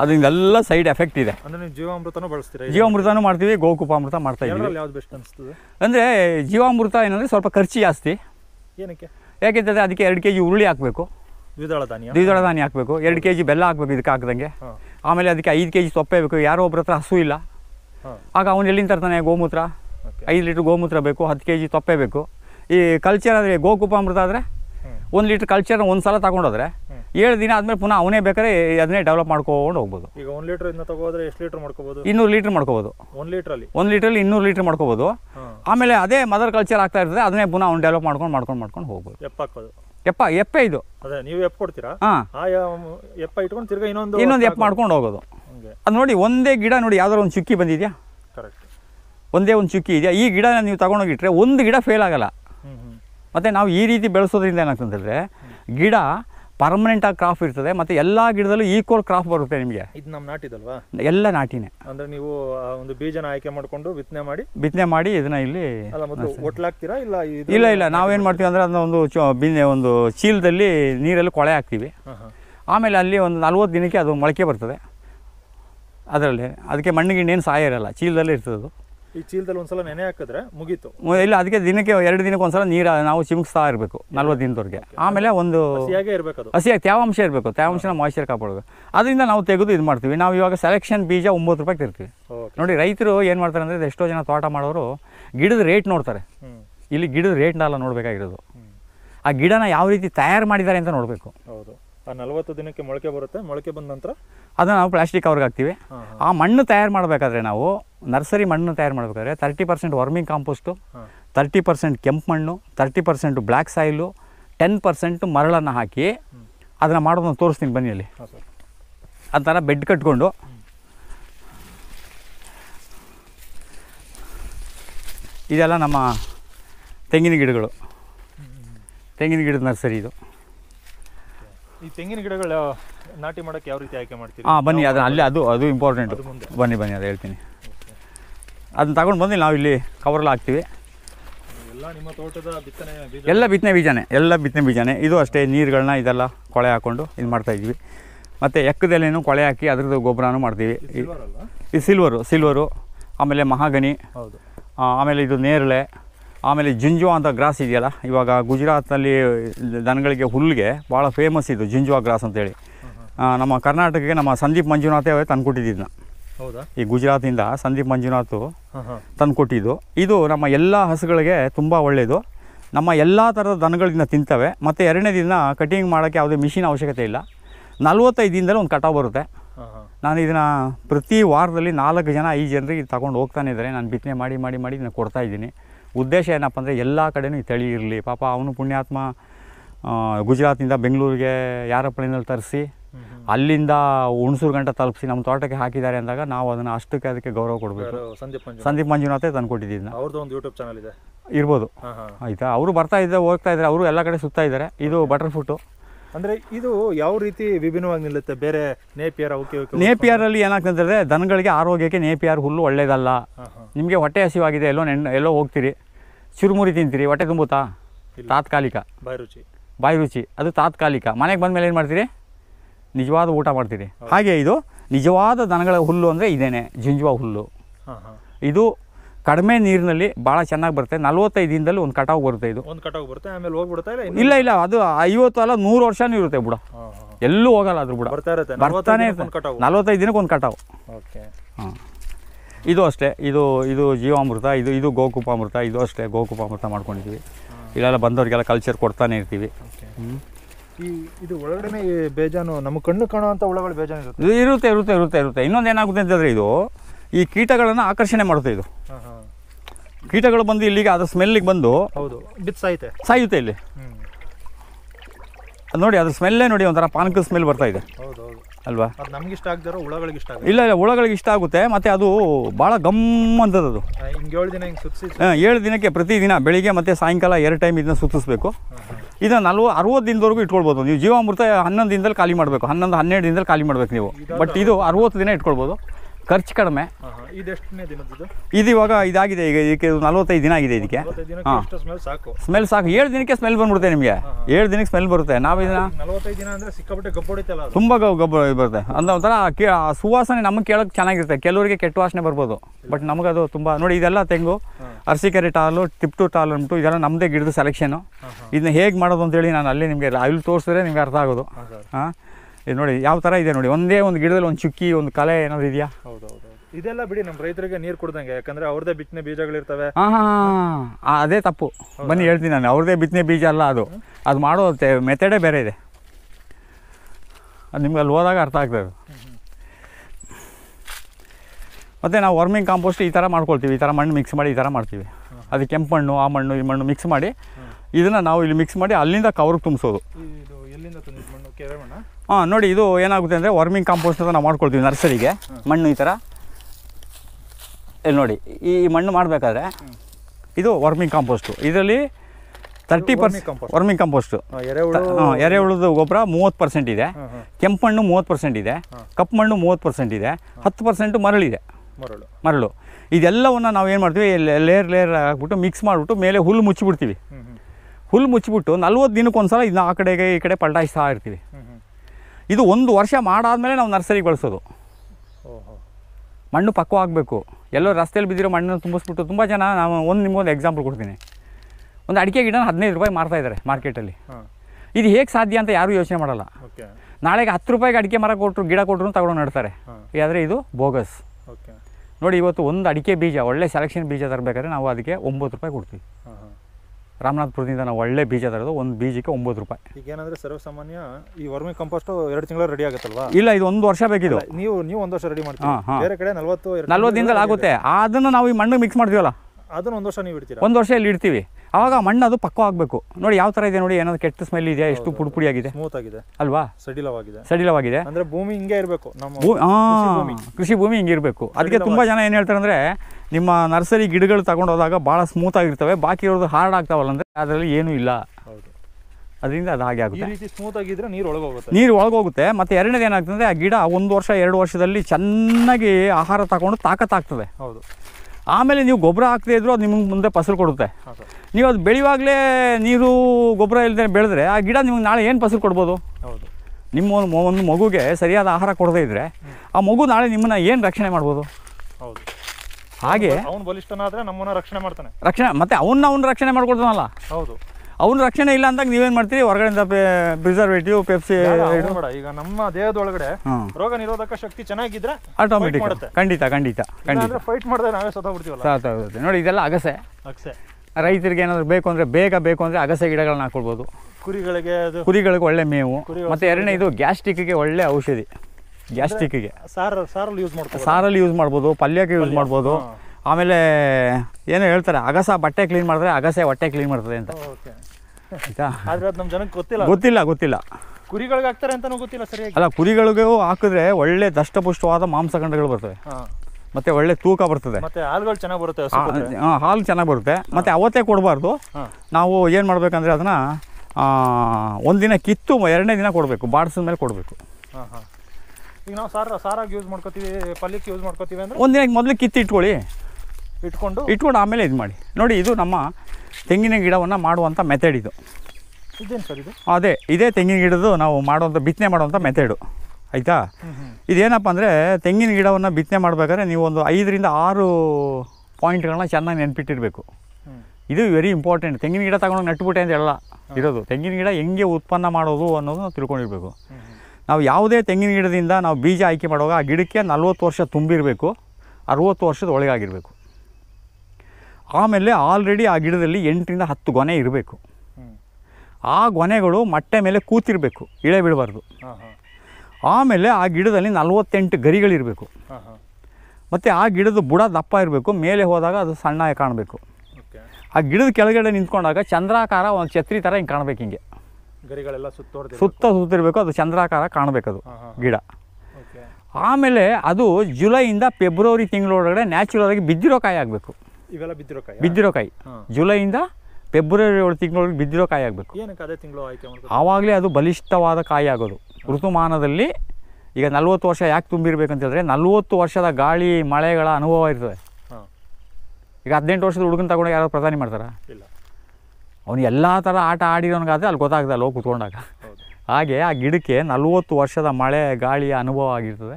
Speaker 1: ಅದರಿಂದ ಎಲ್ಲ ಸೈಡ್ ಎಫೆಕ್ಟ್ ಇದೆ
Speaker 2: ಅಂದರೆ ಜೀವಾಮೃತನೂ ಬಳಸ್ತೀರಾ
Speaker 1: ಗೋಕುಪ ಮಾಡ್ತೀವಿ ಮಾಡ್ತಾ ಇದ್ದೀವಿ ಅಂದ್ರೆ ಜೀವಾಮೃತ ಏನಂದ್ರೆ ಸ್ವಲ್ಪ ಖರ್ಚು ಜಾಸ್ತಿ ಏನಕ್ಕೆ ಅದಕ್ಕೆ ಎರಡು ಕೆ ಜಿ ಉರುಳಿ ಹಾಕಬೇಕು
Speaker 2: ದ್ವಿದಳ ಧಾನ್ಯ ದ್ವಿದಳ
Speaker 1: ಧಾನ್ಯ ಹಾಕಬೇಕು ಎರಡು ಕೆ ಜಿ ಬೆಲ್ಲ ಹಾಕಬೇಕು ಇದಕ್ಕೆ ಹಾಕ್ದಂಗೆ ಆಮೇಲೆ ಅದಕ್ಕೆ ಐದು ಕೆ ಜಿ ಸೊಪ್ಪೆ ಬೇಕು ಯಾರೋ ಒಬ್ಬರ ಹತ್ರ ಹಸು ಇಲ್ಲ ಆಗ ಅವನು ಎಲ್ಲಿಂದ ತರ್ತಾನೆ ಗೋಮೂತ್ರ ಐದು ಲೀಟ್ರ್ ಗೋಮೂತ್ರ ಬೇಕು ಹತ್ತು ಕೆ ಜಿ ತೊಪ್ಪೆ ಬೇಕು ಈ ಕಲ್ಚರ್ ಆದರೆ ಅಮೃತ ಆದರೆ ಒಂದು ಲೀಟ್ರ್ ಕಲ್ಚರ್ ಒಂದು ಸಲ ತಗೊಂಡೋದ್ರೆ ಏಳು ದಿನ ಆದಮೇಲೆ ಪುನಃ ಅವನೇ ಬೇಕಾದ್ರೆ ಅದನ್ನೇ ಡೆವಲಪ್ ಮಾಡ್ಕೊಂಡು ಹೋಗ್ಬೋದು
Speaker 2: ಈಗ ಒಂದು ಲೀಟರ್ ಇಂದ ತಗೋದ್ರೆ ಎಷ್ಟು ಲೀಟರ್ ಮಾಡ್ಕೋಬೋದು ಇನ್ನೂರು ಲೀಟರ್ ಮಾಡ್ಕೋಬೋದು ಒಂದು ಲೀಟ್ರಲ್ಲಿ
Speaker 1: ಒಂದು ಲೀಟ್ರಲ್ಲಿ ಇನ್ನೂರು ಲೀಟರ್ ಮಾಡ್ಕೋಬೋದು ಆಮೇಲೆ ಅದೇ ಮದರ್ ಕಲ್ಚರ್ ಆಗ್ತಾ ಇರ್ತದೆ ಅದನ್ನೇ ಪುನಃ ಅವ್ನು ಡೆವಲಪ್ ಮಾಡ್ಕೊಂಡು ಮಾಡ್ಕೊಂಡು ಮಾಡ್ಕೊಂಡು ಹೋಗ್ಬೋದು ಎಪ್ಪಾಕೋದು ಎಪ್ಪ ಎಪ್ಪೆ ಇದು
Speaker 2: ಅದೇ ನೀವು ಎಪ್ಪ ಕೊಡ್ತೀರಾ ಹಾಂ ಎಪ್ಪ ಇಟ್ಕೊಂಡು ತಿರ್ಗಾ ಇನ್ನೊಂದು ಇನ್ನೊಂದು ಎಪ್ಪ ಮಾಡ್ಕೊಂಡು
Speaker 1: ಹೋಗೋದು ಅದು ನೋಡಿ ಒಂದೇ ಗಿಡ ನೋಡಿ ಯಾವ್ದಾದ್ರು ಒಂದು ಚುಕ್ಕಿ ಬಂದಿದೆಯಾ ಕರೆಕ್ಟ್ ಒಂದೇ ಒಂದು ಚುಕ್ಕಿ ಇದೆಯಾ ಈ ಗಿಡನ ನೀವು ತಗೊಂಡೋಗಿಟ್ರೆ ಒಂದು ಗಿಡ ಫೇಲ್ ಆಗಲ್ಲ ಮತ್ತೆ ನಾವು ಈ ರೀತಿ ಬೆಳೆಸೋದ್ರಿಂದ ಏನಂತಂದ್ರೆ ಗಿಡ ಪರ್ಮನೆಂಟ್ ಆಗಿ ಕ್ರಾಫ್ ಇರ್ತದೆ ಮತ್ತೆ ಎಲ್ಲಾ ಗಿಡದಲ್ಲೂ ಈಕ್ವಲ್ ಕ್ರಾಫ್ ಬರುತ್ತೆ ನಿಮಗೆ ಇದು
Speaker 2: ನಮ್ಮ ನಾಟಿದಲ್ವಾ ಎಲ್ಲ ನಾಟಿನೇ ಅಂದ್ರೆ ನೀವು ಒಂದು ಬೀಜನ ಆಯ್ಕೆ ಮಾಡಿಕೊಂಡು ಬಿತ್ತನೆ ಮಾಡಿ
Speaker 1: ಬಿತ್ತನೆ ಮಾಡಿ ಇದನ್ನ ಇಲ್ಲಿ
Speaker 2: ಒಟ್ಲಾಗ್ತೀರಾ ಇಲ್ಲ ಇಲ್ಲ ಇಲ್ಲ ನಾವೇನು
Speaker 1: ಮಾಡ್ತೀವಿ ಅಂದ್ರೆ ಅದನ್ನ ಒಂದು ಒಂದು ಚೀಲದಲ್ಲಿ ನೀರಲ್ಲಿ ಕೊಳೆ ಹಾಕ್ತೀವಿ ಆಮೇಲೆ ಅಲ್ಲಿ ಒಂದು ನಲ್ವತ್ತು ದಿನಕ್ಕೆ ಅದು ಮೊಳಕೆ ಬರ್ತದೆ ಅದರಲ್ಲಿ ಅದಕ್ಕೆ ಮಣ್ಣಿಗೆ ಇನ್ನೇನು ಸಹಾಯ ಇರಲ್ಲ ಚೀಲದಲ್ಲೇ ಇರ್ತದದು
Speaker 2: ಈ ಚೀಲದಲ್ಲಿ ಒಂದ್ಸಲ ನೆನೆ ಹಾಕಿದ್ರೆ ಮುಗೀತು
Speaker 1: ಇಲ್ಲ ಅದಕ್ಕೆ ದಿನಕ್ಕೆ ಎರಡು ದಿನಕ್ಕೆ ಒಂದ್ಸಲ ನೀರು ನಾವು ಚಿಮುಕ್ಸ್ತಾ ಇರಬೇಕು ನಲ್ವತ್ತು ದಿನದವರೆಗೆ ಆಮೇಲೆ ಒಂದು ಹಸಿಯಾಗೇ
Speaker 2: ಇರಬೇಕು ಹಸಿಯಾಗಿ
Speaker 1: ತೇವಾಂಶ ಇರಬೇಕು ತೇವಾಂಶನ ಮಾಯಿಶ್ಚರ್ ಕಾಪಾಡಬೇಕು ಅದರಿಂದ ನಾವು ತೆಗೆದು ಇದು ಮಾಡ್ತೀವಿ ನಾವು ಇವಾಗ ಸೆಲೆಕ್ಷನ್ ಬೀಜ ಒಂಬತ್ತು ರೂಪಾಯಿ ತಿರ್ತೀವಿ ನೋಡಿ ರೈತರು ಏನು ಮಾಡ್ತಾರೆ ಅಂದರೆ ಎಷ್ಟೋ ಜನ ತೋಟ ಮಾಡೋರು ಗಿಡದ ರೇಟ್ ನೋಡ್ತಾರೆ ಇಲ್ಲಿ ಗಿಡದ ರೇಟ್ನೆಲ್ಲ ನೋಡಬೇಕಾಗಿರೋದು ಆ ಗಿಡನ ಯಾವ ರೀತಿ ತಯಾರು ಮಾಡಿದ್ದಾರೆ ಅಂತ ನೋಡಬೇಕು
Speaker 2: ಹೌದು ಆ ನಲವತ್ತು ದಿನಕ್ಕೆ ಮೊಳಕೆ ಬರುತ್ತೆ ಮೊಳಕೆ ಬಂದ ನಂತರ
Speaker 1: ಅದನ್ನು ನಾವು ಪ್ಲಾಸ್ಟಿಕ್ ಕವರ್ಗೆ ಹಾಕ್ತೀವಿ ಆ ಮಣ್ಣು ತಯಾರು ಮಾಡಬೇಕಾದ್ರೆ ನಾವು ನರ್ಸರಿ ಮಣ್ಣು ತಯಾರು ಮಾಡಬೇಕಾದ್ರೆ thirty percent warming compost thirty percent ಕೆಂಪು ಮಣ್ಣು thirty percent black soil ten percent ಮರಳನ್ನು ಹಾಕಿ ಅದನ್ನು ಮಾಡೋದನ್ನು ತೋರಿಸ್ತೀನಿ ಬನ್ನಿ ಅಲ್ಲಿ ಆ ಬೆಡ್ ಕಟ್ಕೊಂಡು ಇದೆಲ್ಲ ನಮ್ಮ ತೆಂಗಿನ ಗಿಡಗಳು ತೆಂಗಿನ ಗಿಡದ ನರ್ಸರಿ ಇದು
Speaker 2: ಈ ತೆಂಗಿನ ಗಿಡಗಳ ನಾಟಿ ಮಾಡೋಕ್ಕೆ ಯಾವ ರೀತಿ ಆಯ್ಕೆ ಮಾಡ್ತೀರಿ ಹಾಂ ಬನ್ನಿ ಅದನ್ನ
Speaker 1: ಅಲ್ಲಿ ಅದು ಅದು ಇಂಪಾರ್ಟೆಂಟ್ ಬನ್ನಿ ಬನ್ನಿ ಅದು ಹೇಳ್ತೀನಿ ಅದನ್ನ ತಗೊಂಡು ಬನ್ನಿ ನಾವು ಇಲ್ಲಿ ಕವರಲ್ಲಿ ಹಾಕ್ತೀವಿ
Speaker 2: ಎಲ್ಲ ನಿಮ್ಮ ತೋಟದ ಬಿತ್ತನೆ ಬೀಜ ಎಲ್ಲ
Speaker 1: ಬಿತ್ತನೆ ಬೀಜನೇ ಎಲ್ಲ ಬಿತ್ತನೆ ಬೀಜನೇ ಇದು ಅಷ್ಟೇ ನೀರುಗಳನ್ನ ಇದೆಲ್ಲ ಕೊಳೆ ಹಾಕ್ಕೊಂಡು ಇದು ಮಾಡ್ತಾ ಇದ್ದೀವಿ ಮತ್ತು ಎಕ್ಕದಲ್ಲೇನು ಕೊಳೆ ಹಾಕಿ ಅದ್ರದ್ದು ಗೊಬ್ಬರನೂ ಮಾಡ್ತೀವಿ ಈ ಸಿಲ್ವರು ಸಿಲ್ವರು ಆಮೇಲೆ ಮಹಾಗನಿ ಹೌದು ಆಮೇಲೆ ಇದು ನೇರಳೆ ಆಮೇಲೆ ಜಿಂಜುವಾ ಅಂತ ಗ್ರಾಸ್ ಇದೆಯಲ್ಲ ಇವಾಗ ಗುಜರಾತ್ನಲ್ಲಿ ದನಗಳಿಗೆ ಹುಲ್ಲಿಗೆ ಭಾಳ ಫೇಮಸ್ ಇದು ಜಿಂಜುವಾ ಗ್ರಾಸ್ ಅಂತೇಳಿ ನಮ್ಮ ಕರ್ನಾಟಕಕ್ಕೆ ನಮ್ಮ ಸಂದೀಪ್ ಮಂಜುನಾಥೇ ತಂದು ಕೊಟ್ಟಿದ್ದಿದ್ದನ್ನ ಹೌದಾ ಈ ಗುಜರಾತಿಂದ ಸಂದೀಪ್ ಮಂಜುನಾಥು ತಂದು ಕೊಟ್ಟಿದ್ದು ಇದು ನಮ್ಮ ಎಲ್ಲ ಹಸುಗಳಿಗೆ ತುಂಬ ಒಳ್ಳೆಯದು ನಮ್ಮ ಎಲ್ಲ ಥರದ ದನಗಳಿಂದ ತಿಂತವೆ ಮತ್ತು ಎರಡನೇ ದಿನ ಕಟಿಂಗ್ ಮಾಡೋಕ್ಕೆ ಯಾವುದೇ ಮಿಷಿನ್ ಅವಶ್ಯಕತೆ ಇಲ್ಲ ನಲ್ವತ್ತೈದು ದಿನದಲ್ಲೂ ಒಂದು ಕಟಾವು ಬರುತ್ತೆ ನಾನು ಇದನ್ನು ಪ್ರತಿ ವಾರದಲ್ಲಿ ನಾಲ್ಕು ಜನ ಐದು ಜನರಿಗೆ ತಗೊಂಡು ಹೋಗ್ತಾನೆ ಇದ್ದಾರೆ ನಾನು ಬಿತ್ತನೆ ಮಾಡಿ ಮಾಡಿ ಮಾಡಿ ಇದನ್ನು ಕೊಡ್ತಾಯಿದ್ದೀನಿ ಉದ್ದೇಶ ಏನಪ್ಪ ಅಂದರೆ ಎಲ್ಲ ಕಡೆನೂ ಈ ತಳಿ ಇರಲಿ ಪಾಪ ಅವನು ಪುಣ್ಯಾತ್ಮ ಗುಜರಾತ್ನಿಂದ ಬೆಂಗಳೂರಿಗೆ ಯಾರ ಪ್ಲೇನಲ್ಲಿ ತರಿಸಿ ಅಲ್ಲಿಂದ ಹುಣಸೂರು ಗಂಟೆ ತಲುಪಿಸಿ ನಮ್ಮ ತೋಟಕ್ಕೆ ಹಾಕಿದ್ದಾರೆ ಅಂದಾಗ ನಾವು ಅದನ್ನು ಅಷ್ಟಕ್ಕೆ ಅದಕ್ಕೆ ಗೌರವ ಕೊಡಬೇಕು ಸಂದೀಪ್ ಮಂಜುನಾಥೆ ತಂದು ಕೊಟ್ಟಿದ್ದೀನಿ
Speaker 2: ಅವ್ರದ್ದು ಒಂದು ಯೂಟ್ಯೂಬ್ ಚಾನಲ್ ಇದೆ
Speaker 1: ಇರ್ಬೋದು ಆಯಿತಾ ಅವರು ಬರ್ತಾ ಇದ್ದಾರೆ ಹೋಗ್ತಾ ಇದ್ದಾರೆ ಅವರು ಎಲ್ಲ ಕಡೆ ಸುತ್ತಾ ಇದ್ದಾರೆ ಇದು ಬಟರ್ ಫುಟ್ಟು
Speaker 2: ಅಂದರೆ ಇದು ಯಾವ ರೀತಿ ವಿಭಿನ್ನವಾಗಿ ನಿಲ್ಲುತ್ತೆ ಬೇರೆ ನೇಪಿಯರ್ ಅವಕ್ಕೆ ನೇಪಿಯರಲ್ಲಿ
Speaker 1: ಏನಾಗ್ತದೆ ದನಗಳಿಗೆ ಆರೋಗ್ಯಕ್ಕೆ ನೇಪಿಯರ್ ಹುಲ್ಲು ಒಳ್ಳೇದಲ್ಲ ನಿಮಗೆ ಹೊಟ್ಟೆ ಹಸಿವಾಗಿದೆ ಎಲ್ಲೋ ನೆನ್ ಎಲ್ಲೋ ಹೋಗ್ತೀರಿ ಚುರುಮುರಿ ತಿಂತೀರಿ ಹೊಟ್ಟೆ ತುಂಬುತ್ತಾ ತಾತ್ಕಾಲಿಕ ಬಾಯಿ ರುಚಿ ಬಾಯಿ ರುಚಿ ಅದು ತಾತ್ಕಾಲಿಕ ಮನೆಗೆ ಮೇಲೆ ಏನು ಮಾಡ್ತೀರಿ ನಿಜವಾದ ಊಟ ಮಾಡ್ತೀರಿ ಹಾಗೆ ಇದು ನಿಜವಾದ ದನಗಳ ಹುಲ್ಲು ಅಂದರೆ ಇದೇನೆ ಜುಂಜುವ ಹುಲ್ಲು ಇದು ಕಡಿಮೆ ನೀರಿನಲ್ಲಿ ಭಾಳ ಚೆನ್ನಾಗಿ ಬರುತ್ತೆ ನಲವತ್ತೈದು ದಿನದಲ್ಲಿ ಒಂದು ಕಟಾವು ಬರುತ್ತೆ ಇದು
Speaker 2: ಒಂದು ಕಟಾವ್ ಬರುತ್ತೆ ಆಮೇಲೆ ಹೋಗ್ಬಿಡ್ತಾ ಇಲ್ಲ ಇಲ್ಲ ಇಲ್ಲ ಅದು
Speaker 1: ಐವತ್ತು ಅಲ್ಲ ನೂರು ವರ್ಷನೂ ಇರುತ್ತೆ ಬಿಡ ಎಲ್ಲೂ ಹೋಗಲ್ಲ ಅದ್ರ ಬಿಡ ಬರ್ತಾ ಇರುತ್ತೆ ಬರ್ತಾನೆ ನಲ್ವತ್ತೈದು ದಿನಕ್ಕೆ ಒಂದು ಕಟಾವು ಓಕೆ ಹಾಂ ಇದು ಅಷ್ಟೇ ಇದು ಇದು ಜೀವಾಮೃತ ಇದು ಇದು ಗೋಕುಪಾಮೃತ ಇದು ಅಷ್ಟೇ ಗೋಕುಪಾಮೃತ ಮಾಡ್ಕೊಂಡಿದ್ದೀವಿ ಇಲ್ಲೆಲ್ಲ ಬಂದವರಿಗೆಲ್ಲ ಕಲ್ಚರ್ ಕೊಡ್ತಾನೆ ಇರ್ತೀವಿ
Speaker 2: ಈ ಇದು ಒಳಗಡೆ ಬೇಜಾನು ನಮ್ಮ ಕಣ್ಣು ಕಾಣುವಂಥ ಹುಳಗಳು ಬೇಜಾನು ಇರುತ್ತೆ
Speaker 1: ಇರುತ್ತೆ ಇರುತ್ತೆ ಇರುತ್ತೆ ಇರುತ್ತೆ ಇನ್ನೊಂದು ಏನಾಗುತ್ತೆ ಅಂತಂದರೆ ಇದು ಈ ಕೀಟಗಳನ್ನು ಆಕರ್ಷಣೆ ಮಾಡುತ್ತೆ ಇದು ಕೀಟಗಳು ಬಂದು ಇಲ್ಲಿಗೆ ಅದರ ಸ್ಮೆಲ್ಲಿಗೆ ಬಂದು ಹೌದು ಸಾಯುತ್ತೆ ಸಾಯುತ್ತೆ ಇಲ್ಲಿ ನೋಡಿ ಅದ್ರ ಸ್ಮೆಲ್ಲೇ ನೋಡಿ ಒಂಥರ ಪಾನಕ ಸ್ಮೆಲ್ ಬರ್ತಾ ಇದೆ ಅಲ್ವಾ
Speaker 2: ಇಷ್ಟ ಹುಳಗಳಿಗೆ ಇಷ್ಟ
Speaker 1: ಇಲ್ಲ ಇಲ್ಲ ಹುಳಗಳಿಗೆ ಇಷ್ಟ ಆಗುತ್ತೆ ಮತ್ತೆ ಅದು ಭಾಳ ಗಮ್ ಅಂತದ್ದು ಏಳು ದಿನ ಏಳು ದಿನಕ್ಕೆ ಪ್ರತಿದಿನ ಬೆಳಿಗ್ಗೆ ಮತ್ತೆ ಸಾಯಂಕಾಲ ಎರಡು ಟೈಮ್ ಇದನ್ನ ಸುತ್ತಿಸ್ಬೇಕು ಇದನ್ನ ನಲ್ವ ಅರವತ್ತು ದಿನದವರೆಗೂ ಇಟ್ಕೊಳ್ಬೋದು ನೀವು ಜೀವಾಮೃತ ಹನ್ನೊಂದು ದಿನದಲ್ಲಿ ಖಾಲಿ ಮಾಡಬೇಕು ಹನ್ನೊಂದು ಹನ್ನೆರಡು ದಿನದಲ್ಲಿ ಖಾಲಿ ಮಾಡಬೇಕು ನೀವು ಬಟ್ ಇದು ಅರವತ್ತು ದಿನ ಇಟ್ಕೊಳ್ಬೋದು ಖರ್ಚು ಕಡಿಮೆ ಇದೆಷ್ಟನೇ ಇದು ಇವಾಗ ಇದಾಗಿದೆ ಈಗ ಇದಕ್ಕೆ ನಲ್ವತ್ತೈದು ದಿನ ಆಗಿದೆ ಇದಕ್ಕೆ ಸ್ಮೆಲ್ ಸಾಕು ಏಳು ದಿನಕ್ಕೆ ಸ್ಮೆಲ್ ಬಂದ್ಬಿಡುತ್ತೆ ನಿಮಗೆ ಏಳು ದಿನಕ್ಕೆ ಸ್ಮೆಲ್ ಬರುತ್ತೆ ನಾವು ಇದನ್ನ
Speaker 2: ದಿನ
Speaker 1: ತುಂಬ ಬರುತ್ತೆ ಅಂದ್ರೆ ಒಂಥರ ಸುವಾಸನೆ ನಮಗೆ ಕೇಳೋಕೆ ಚೆನ್ನಾಗಿರುತ್ತೆ ಕೆಲವರಿಗೆ ಕೆಟ್ಟ ವಾಸನೆ ಬರ್ಬೋದು ಬಟ್ ಅದು ತುಂಬ ನೋಡಿ ಇದೆಲ್ಲ ತೆಂಗು ಅರಸಿಕೆರೆ ಟಾಲು ಟಿಪ್ಟು ಟಾಲ್ ಉಂಟು ಇದೆಲ್ಲ ನಮ್ಮದೇ ಗಿಡದ ಸೆಲೆಕ್ಷನು ಇದನ್ನ ಹೇಗೆ ಮಾಡೋದು ಅಂತೇಳಿ ನಾನು ಅಲ್ಲಿ ನಿಮಗೆ ಅಲ್ಲಿ ತೋರಿಸಿದ್ರೆ ನಿಮಗೆ ಅರ್ಥ ಆಗೋದು ಹಾಂ ನೋಡಿ ಯಾವ ಥರ ಇದೆ ನೋಡಿ ಒಂದೇ ಒಂದು ಗಿಡದಲ್ಲಿ ಒಂದು ಚುಕ್ಕಿ ಒಂದು ಕಲೆ ಏನಾದ್ರು ಇದೆಯಾ
Speaker 2: ಇದೆಲ್ಲ ಬಿಡಿ ನಮ್ಮ ರೈತರಿಗೆ ನೀರು ಕೊಡ್ದಂಗೆ ಯಾಕಂದ್ರೆ ಅವ್ರದೇ ಬಿತ್ತನೆ ಬೀಜಗಳಿರ್ತವೆ
Speaker 1: ಹಾಂ ಅದೇ ತಪ್ಪು ಬನ್ನಿ ಹೇಳ್ತೀನಿ ನಾನು ಅವ್ರದೇ ಬಿತ್ತನೆ ಬೀಜ ಅಲ್ಲ ಅದು ಅದು ಮಾಡೋ ಮೆಥಡೇ ಬೇರೆ ಇದೆ ಅದು ನಿಮ್ಗೆ ಅಲ್ಲಿ ಹೋದಾಗ ಅರ್ಥ ಆಗ್ತದೆ ಮತ್ತೆ ನಾವು ವರ್ಮಿಂಗ್ ಕಾಂಪೋಸ್ಟ್ ಈ ಥರ ಮಾಡ್ಕೊಳ್ತೀವಿ ಈ ಥರ ಮಣ್ಣು ಮಿಕ್ಸ್ ಮಾಡಿ ಈ ಥರ ಮಾಡ್ತೀವಿ ಅದು ಕೆಂಪು ಮಣ್ಣು ಆ ಮಣ್ಣು ಈ ಮಣ್ಣು ಮಿಕ್ಸ್ ಮಾಡಿ ಇದನ್ನು ನಾವು ಇಲ್ಲಿ ಮಿಕ್ಸ್ ಮಾಡಿ ಅಲ್ಲಿಂದ ಕವರ್ಗೆ ತುಂಬಿಸೋದು
Speaker 2: ಹಾಂ
Speaker 1: ನೋಡಿ ಇದು ಏನಾಗುತ್ತೆ ಅಂದರೆ ವಾರ್ಮಿಂಗ್ ಕಾಂಪೋಸ್ಟ್ ಅಂತ ನಾವು ಮಾಡ್ಕೊಳ್ತೀವಿ ನರ್ಸರಿಗೆ ಮಣ್ಣು ಈ ಥರ ಇಲ್ಲಿ ನೋಡಿ ಈ ಮಣ್ಣು ಮಾಡಬೇಕಾದ್ರೆ ಇದು ವಾರ್ಮಿಂಗ್ ಕಾಂಪೋಸ್ಟು ಇದರಲ್ಲಿ
Speaker 2: ತರ್ಟಿ ಪರ್ಸೆಂಟ್ ವಾರ್ಮಿಂಗ್ ಕಾಂಪೋಸ್ಟು ಹಾಂ
Speaker 1: ಎರೆಹುಳದ ಗೊಬ್ಬರ ಮೂವತ್ತು ಪರ್ಸೆಂಟ್ ಇದೆ ಕೆಂಪು ಮಣ್ಣು ಮೂವತ್ತು ಪರ್ಸೆಂಟ್ ಇದೆ ಕಪ್ಪು ಮಣ್ಣು ಮೂವತ್ತು ಪರ್ಸೆಂಟ್ ಇದೆ ಹತ್ತು ಪರ್ಸೆಂಟು ಮರಳಿದೆ ಮರಳು ಮರಳು ಇದೆಲ್ಲವನ್ನು ನಾವು ಏನು ಮಾಡ್ತೀವಿ ಲೇಯರ್ ಲೇಯರ್ ಹಾಕ್ಬಿಟ್ಟು ಮಿಕ್ಸ್ ಮಾಡಿಬಿಟ್ಟು ಮೇಲೆ ಹುಲ್ಲು ಮುಚ್ಚಿಬಿಡ್ತೀವಿ ಹುಲ್ಲು ಮುಚ್ಚಿಬಿಟ್ಟು ನಲ್ವತ್ತು ದಿನಕ್ಕೆ ಒಂದು ಸಲ ಇದನ್ನ ಆ ಕಡೆಗೆ ಈ ಕಡೆ ಪಲ್ಟಾಯಿಸ್ತಾ ಇರ್ತೀವಿ ಇದು ಒಂದು ವರ್ಷ ಮಾಡಾದಮೇಲೆ ನಾವು ನರ್ಸರಿಗೆ ಬಳಸೋದು ಮಣ್ಣು ಪಕ್ವ ಆಗಬೇಕು ಎಲ್ಲೋ ರಸ್ತೆಯಲ್ಲಿ ಬಿದ್ದಿರೋ ಮಣ್ಣನ್ನು ತುಂಬಿಸ್ಬಿಟ್ಟು ತುಂಬ ಜನ ನಾವು ಒಂದು ನಿಮಗೊಂದು ಎಕ್ಸಾಂಪಲ್ ಕೊಡ್ತೀನಿ ಒಂದು ಅಡಿಕೆ ಗಿಡನ ಹದಿನೈದು ರೂಪಾಯಿ ಮಾರ್ತಾ ಇದ್ದಾರೆ ಮಾರ್ಕೆಟಲ್ಲಿ ಇದು ಹೇಗೆ ಸಾಧ್ಯ ಅಂತ ಯಾರೂ ಯೋಚನೆ ಮಾಡಲ್ಲ ನಾಳೆಗೆ ಹತ್ತು ರೂಪಾಯಿಗೆ ಅಡಿಕೆ ಮರ ಕೊಟ್ಟರು ಗಿಡ ಕೊಟ್ಟರು ತಗೊಂಡು ನಡ್ತಾರೆ ಆದರೆ ಇದು ಬೋಗಸ್ ನೋಡಿ ಇವತ್ತು ಒಂದು ಅಡಿಕೆ ಬೀಜ ಒಳ್ಳೆ ಸೆಲೆಕ್ಷನ್ ಬೀಜ ತರಬೇಕಾದ್ರೆ ನಾವು ಅದಕ್ಕೆ ಒಂಬತ್ತು ರೂಪಾಯಿ ಕೊಡ್ತೀವಿ ರಾಮನಾಥಪುರದಿಂದ ನಾವು ಒಳ್ಳೆ ಬೀಜ ತರೋದು ಒಂದು ಬೀಜಕ್ಕೆ ಒಂಬತ್ತು ರೂಪಾಯಿ ಈಗ
Speaker 2: ಏನಂದ್ರೆ ಸರ್ವಸಾಮಾನ್ಯ ಈ ವರ್ಮಿ ಕಂಪೋಸ್ಟು ಎರಡು ತಿಂಗಳ ರೆಡಿ ಆಗುತ್ತಲ್ವಾ ಇಲ್ಲ
Speaker 1: ಇದು ಒಂದು ವರ್ಷ ಬೇಕಿದು
Speaker 2: ನೀವು ನೀವು ಒಂದು ವರ್ಷ ರೆಡಿ ಮಾಡ್ತೀವಿ ಬೇರೆ ಕಡೆ ನಲ್ವತ್ತು ನಲ್ವತ್ತು ದಿನದಲ್ಲಿ ಆಗುತ್ತೆ
Speaker 1: ಅದನ್ನು ನಾವು ಈ ಮಣ್ಣಿಗೆ ಮಿಕ್ಸ್ ಮಾಡ್ತೀವಲ್ಲ
Speaker 2: ಅದನ್ನ ಒಂದು ವರ್ಷ ನೀವು ಇಡ್ತೀವಿ ಒಂದು
Speaker 1: ವರ್ಷ ಇಲ್ಲಿ ಇಡ್ತೀವಿ ಅವಾಗ ಮಣ್ಣು ಅದು ಪಕ್ವ ಆಗಬೇಕು ನೋಡಿ ಯಾವ ಥರ ಇದೆ ನೋಡಿ ಏನಾದ್ರು ಕೆಟ್ಟ ಸ್ಮೆಲ್ ಇದೆಯಾ ಎಷ್ಟು ಪುಡಿ ಪುಡಿ ಆಗಿದೆ ಸ್ಮೂತ್ ಆಗಿದೆ ಅಲ್ವಾ ಸಡಿಲವಾಗಿದೆ ಸಡಿಲವಾಗಿದೆ
Speaker 2: ಅಂದರೆ ಭೂಮಿ ಹಿಂಗೆ ಇರಬೇಕು ನಮ್ಮ
Speaker 1: ಕೃಷಿ ಭೂಮಿ ಹಿಂಗೆ ಇರಬೇಕು ಅದಕ್ಕೆ ತುಂಬಾ ಜನ ಏನು ಹೇಳ್ತಾರೆ ಅಂದ್ರೆ ನಿಮ್ಮ ನರ್ಸರಿ ಗಿಡಗಳು ತಗೊಂಡು ಹೋದಾಗ ಭಾಳ ಸ್ಮೂತ್ ಆಗಿರ್ತವೆ ಬಾಕಿ ಇರೋದು ಹಾರ್ಡ್ ಆಗ್ತಾವಲ್ಲ ಅಂದ್ರೆ ಅದರಲ್ಲಿ ಏನೂ ಇಲ್ಲ ಅದರಿಂದ ಅದು ಹಾಗೆ ಆಗುತ್ತೆ
Speaker 2: ಸ್ಮೂತ್ ಆಗಿದ್ರೆ ನೀರು ಒಳಗೋಗುತ್ತೆ ನೀರು
Speaker 1: ಒಳಗೋಗುತ್ತೆ ಮತ್ತೆ ಎರಡನೇದು ಏನಾಗ್ತದೆ ಆ ಗಿಡ ಒಂದು ವರ್ಷ ಎರಡು ವರ್ಷದಲ್ಲಿ ಚೆನ್ನಾಗಿ ಆಹಾರ ತಗೊಂಡು ತಾಕತ್ತಾಗ್ತದೆ ಹೌದು ಆಮೇಲೆ ನೀವು ಗೊಬ್ಬರ ಹಾಕದೇ ಇದ್ರೂ ಅದು ನಿಮ್ಮ ಮುಂದೆ ಫಸಲು ಕೊಡುತ್ತೆ ನೀವು ಅದು ಬೆಳೆಯುವಾಗಲೇ ನೀರು ಗೊಬ್ಬರ ಇಲ್ಲದೆ ಬೆಳೆದ್ರೆ ಆ ಗಿಡ ನಿಮ್ಗೆ ನಾಳೆ ಏನು ಫಸಲು ಕೊಡ್ಬೋದು ನಿಮ್ಮ ಒಂದು ಮಗುಗೆ ಸರಿಯಾದ ಆಹಾರ ಕೊಡದೇ ಇದ್ದರೆ ಆ ಮಗು ನಾಳೆ ನಿಮ್ಮನ್ನ ಏನು ರಕ್ಷಣೆ ಮಾಡ್ಬೋದು ಹೌದು ಹಾಗೆ
Speaker 2: ಅವನು ಬಲಿಷ್ಠನಾದರೆ ನಮ್ಮನ್ನ ರಕ್ಷಣೆ ಮಾಡ್ತಾನೆ
Speaker 1: ರಕ್ಷಣೆ ಮತ್ತೆ ಅವನ್ನ ಅವ್ನು ರಕ್ಷಣೆ ಮಾಡ್ಕೊಡ್ತಾನಲ್ಲ ಹೌದು ಅವ್ರ ರಕ್ಷಣೆ ಇಲ್ಲ ಅಂದಾಗ ನೀವೇನ್ ಮಾಡ್ತೀರಿ ಹೊರಗಡೆ ಪ್ರಿಸರ್ವೇಟಿವ್ ಪೆಪ್ಸಿ
Speaker 2: ಈಗ ನಮ್ಮ ದೇಹದೊಳಗಡೆ ರೋಗ ನಿರೋಧಕ ಶಕ್ತಿ ಚೆನ್ನಾಗಿದ್ರೆ
Speaker 1: ಆಟೋಮೆಟಿಕ್ ಖಂಡಿತ ಖಂಡಿತ ಖಂಡಿತ
Speaker 2: ಫೈಟ್ ಮಾಡಿದ್ರೆ ನಾವೇ ಸತ
Speaker 1: ಬಿಡ್ತೀವಿ ನೋಡಿ ಇದೆಲ್ಲ ಅಗಸೆ ಅಗಸೆ ರೈತರಿಗೆ ಏನಾದ್ರು ಬೇಕು ಅಂದರೆ ಬೇಗ ಬೇಕು ಅಂದ್ರೆ ಅಗಸೆ ಗಿಡಗಳನ್ನ ಹಾಕೊಳ್ಬೋದು
Speaker 2: ಕುರಿಗಳಿಗೆ ಕುರಿಗಳಿಗೆ ಒಳ್ಳೆ ಮೇವು ಮತ್ತೆ ಎರಡನೇ
Speaker 1: ಇದು ಗೆ ಒಳ್ಳೆ ಔಷಧಿ ಗ್ಯಾಸ್ಟ್ರಿಕ್ಗೆ
Speaker 2: ಸಾರು ಸಾರಲ್ಲಿ ಯೂಸ್ ಮಾಡ್ಬೋದು
Speaker 1: ಸಾರಲ್ಲಿ ಯೂಸ್ ಮಾಡ್ಬೋದು ಪಲ್ಯಕ್ಕೆ ಯೂಸ್ ಮಾಡ್ಬೋದು ಆಮೇಲೆ ಏನೋ ಹೇಳ್ತಾರೆ ಅಗಸ ಬಟ್ಟೆ ಕ್ಲೀನ್ ಮಾಡಿದ್ರೆ ಅಗಸೆ ಹೊಟ್ಟೆ ಕ್ಲೀನ್ ಮಾಡ್ತದೆ ಅಂತ
Speaker 2: ಆದ್ರೆ ಅದು ನಮ್ಮ ಜನಕ್ಕೆ ಗೊತ್ತಿಲ್ಲ ಗೊತ್ತಿಲ್ಲ ಗೊತ್ತಿಲ್ಲ ಕುರಿಗಳಿಗೆ ಹಾಕ್ತಾರೆ ಅಂತಲೂ ಗೊತ್ತಿಲ್ಲ ಸರಿಯಾಗಿ
Speaker 1: ಅಲ್ಲ ಕುರಿಗಳಿಗೂ ಹಾಕಿದ್ರೆ ಒಳ್ಳೆ ದಷ್ಟಪುಷ್ಟವಾದ ಮಾಂಸಖಂಡಗಳು ಬರ್ತವೆ ಮತ್ತೆ ಒಳ್ಳೆ ತೂಕ ಬರ್ತದೆ
Speaker 2: ಮತ್ತೆ ಹಾಲುಗಳು ಚೆನ್ನಾಗಿ ಬರುತ್ತೆ
Speaker 1: ಹಾಲು ಚೆನ್ನಾಗಿ ಬರುತ್ತೆ ಮತ್ತೆ ಅವತ್ತೇ ಕೊಡಬಾರ್ದು ನಾವು ಏನು ಮಾಡಬೇಕಂದ್ರೆ ಅದನ್ನ ಒಂದಿನ ಕಿತ್ತು ಎರಡನೇ ದಿನ ಕೊಡಬೇಕು ಬಾಡಿಸಿದ ಮೇಲೆ ಕೊಡಬೇಕು
Speaker 2: ಈಗ ನಾವು ಸಾರ ಸಾರಾಗಿ ಯೂಸ್ ಮಾಡ್ಕೋತೀವಿ ಪಲ್ಯಕ್ಕೆ ಯೂಸ್ ಮಾಡ್ಕೋತೀವಿ ಅಂದರೆ
Speaker 1: ಒಂದಿನ ಮೊದಲು ಕಿತ್ತು ಇಟ್ಕೊಳ್ಳಿ ಇಟ್ಕೊಂಡು ಇಟ್ಕೊಂಡು ಆಮೇಲೆ ಇದು ಮಾಡಿ ನೋಡಿ ಇದು ನಮ್ಮ ತೆಂಗಿನ ಗಿಡವನ್ನು ಮಾಡುವಂಥ ಮೆಥಡ್ ಇದು ಇದೇನು ಸರ್ ಇದು ಅದೇ ಇದೇ ತೆಂಗಿನ ಗಿಡದ್ದು ನಾವು ಮಾಡುವಂಥ ಬಿತ್ತನೆ ಮಾಡುವಂಥ ಮೆಥಡು ಆಯಿತಾ ಇದೇನಪ್ಪ ಅಂದರೆ ತೆಂಗಿನ ಗಿಡವನ್ನು ಬಿತ್ತನೆ ಮಾಡಬೇಕಾದ್ರೆ ನೀವು ಒಂದು ಐದರಿಂದ ಆರು ಪಾಯಿಂಟ್ಗಳನ್ನ ಚೆನ್ನಾಗಿ ನೆನ್ಪಿಟ್ಟಿರಬೇಕು ಇದು ವೆರಿ ಇಂಪಾರ್ಟೆಂಟ್ ತೆಂಗಿನ ಗಿಡ ತಗೊಂಡು ನೆಟ್ಬಿಟ್ಟೆ ಅಂತ ಹೇಳಲ್ಲ ಇರೋದು ತೆಂಗಿನ ಗಿಡ ಹೆಂಗೆ ಉತ್ಪನ್ನ ಮಾಡೋದು ಅನ್ನೋದು ತಿಳ್ಕೊಂಡಿರಬೇಕು ನಾವು ಯಾವುದೇ ತೆಂಗಿನ ಗಿಡದಿಂದ ನಾವು ಬೀಜ ಆಯ್ಕೆ ಮಾಡುವಾಗ ಆ ಗಿಡಕ್ಕೆ ನಲ್ವತ್ತು ವರ್ಷ ತುಂಬಿರಬೇಕು ಅರುವತ್ತು ವರ್ಷದ ಒಳಗಾಗಿರಬೇಕು ಆಮೇಲೆ ಆಲ್ರೆಡಿ ಆ ಗಿಡದಲ್ಲಿ ಎಂಟರಿಂದ ಹತ್ತು ಗೊನೆ ಇರಬೇಕು ಆ ಗೊನೆಗಳು ಮೊಟ್ಟೆ ಮೇಲೆ ಕೂತಿರಬೇಕು ಇಳೆ ಬಿಡಬಾರ್ದು ಆಮೇಲೆ ಆ ಗಿಡದಲ್ಲಿ ನಲ್ವತ್ತೆಂಟು ಗರಿಗಳಿರಬೇಕು ಮತ್ತು ಆ ಗಿಡದ ಬುಡ ದಪ್ಪ ಇರಬೇಕು ಮೇಲೆ ಹೋದಾಗ ಅದು ಸಣ್ಣ ಕಾಣಬೇಕು ಆ ಗಿಡದ ಕೆಳಗಡೆ ನಿಂತ್ಕೊಂಡಾಗ ಚಂದ್ರಾಕಾರ ಒಂದು ಛತ್ರಿ ಥರ ಹಿಂಗೆ ಕಾಣಬೇಕು ಹಿಂಗೆ ಗರಿಗಳೆಲ್ಲ ಸುತ್ತ ಸುತ್ತ ಸುತ್ತಿರಬೇಕು ಅದು ಚಂದ್ರಾಕಾರ ಕಾಣಬೇಕದು ಗಿಡ ಆಮೇಲೆ ಅದು ಜುಲೈಯಿಂದ ಫೆಬ್ರವರಿ ತಿಂಗಳೊಳಗಡೆ ನ್ಯಾಚುರಲ್ ಆಗಿ ಬಿದ್ದಿರೋ ಕಾಯಿ ಆಗಬೇಕು ಇವೆಲ್ಲ ಬಿದ್ದಿರೋ ಕಾಯಿ ಬಿದ್ದಿರೋ ಕಾಯಿ ಜುಲೈಯಿಂದ ಫೆಬ್ರವರಿ ಏಳು ತಿಂಗಳೊಳಗೆ ಬಿದ್ದಿರೋ ಕಾಯಿ ಆಗಬೇಕು ಏನಕ್ಕೆ ಅದೇ ತಿಂಗಳು ಆಯ್ಕೆ ಆವಾಗಲೇ ಅದು ಬಲಿಷ್ಠವಾದ ಕಾಯಿ ಆಗೋದು ಋತುಮಾನದಲ್ಲಿ ಈಗ ನಲ್ವತ್ತು ವರ್ಷ ಯಾಕೆ ತುಂಬಿರ್ಬೇಕು ಹೇಳಿದ್ರೆ ನಲ್ವತ್ತು ವರ್ಷದ ಗಾಳಿ ಮಳೆಗಳ ಅನುಭವ ಇರ್ತದೆ ಈಗ ಹದಿನೆಂಟು ವರ್ಷದ ಹುಡುಗನ ತಗೊಂಡು ಯಾರು ಪ್ರಧಾನಿ ಮಾಡ್ತಾರ ಇಲ್ಲ ಅವನು ಎಲ್ಲ ಥರ ಆಟ ಆಡಿರೋನ್ಗಾದ್ರೆ ಅಲ್ಲಿ ಗೊತ್ತಾಗ್ತದೆ ಅಲ್ಲಿ ಹೋಗಿ ಕುತ್ಕೊಂಡಾಗ ಹಾಗೆ ಆ ಗಿಡಕ್ಕೆ ನಲ್ವತ್ತು ವರ್ಷದ ಮಳೆ ಗಾಳಿಯ ಅನುಭವ ಆಗಿರ್ತದೆ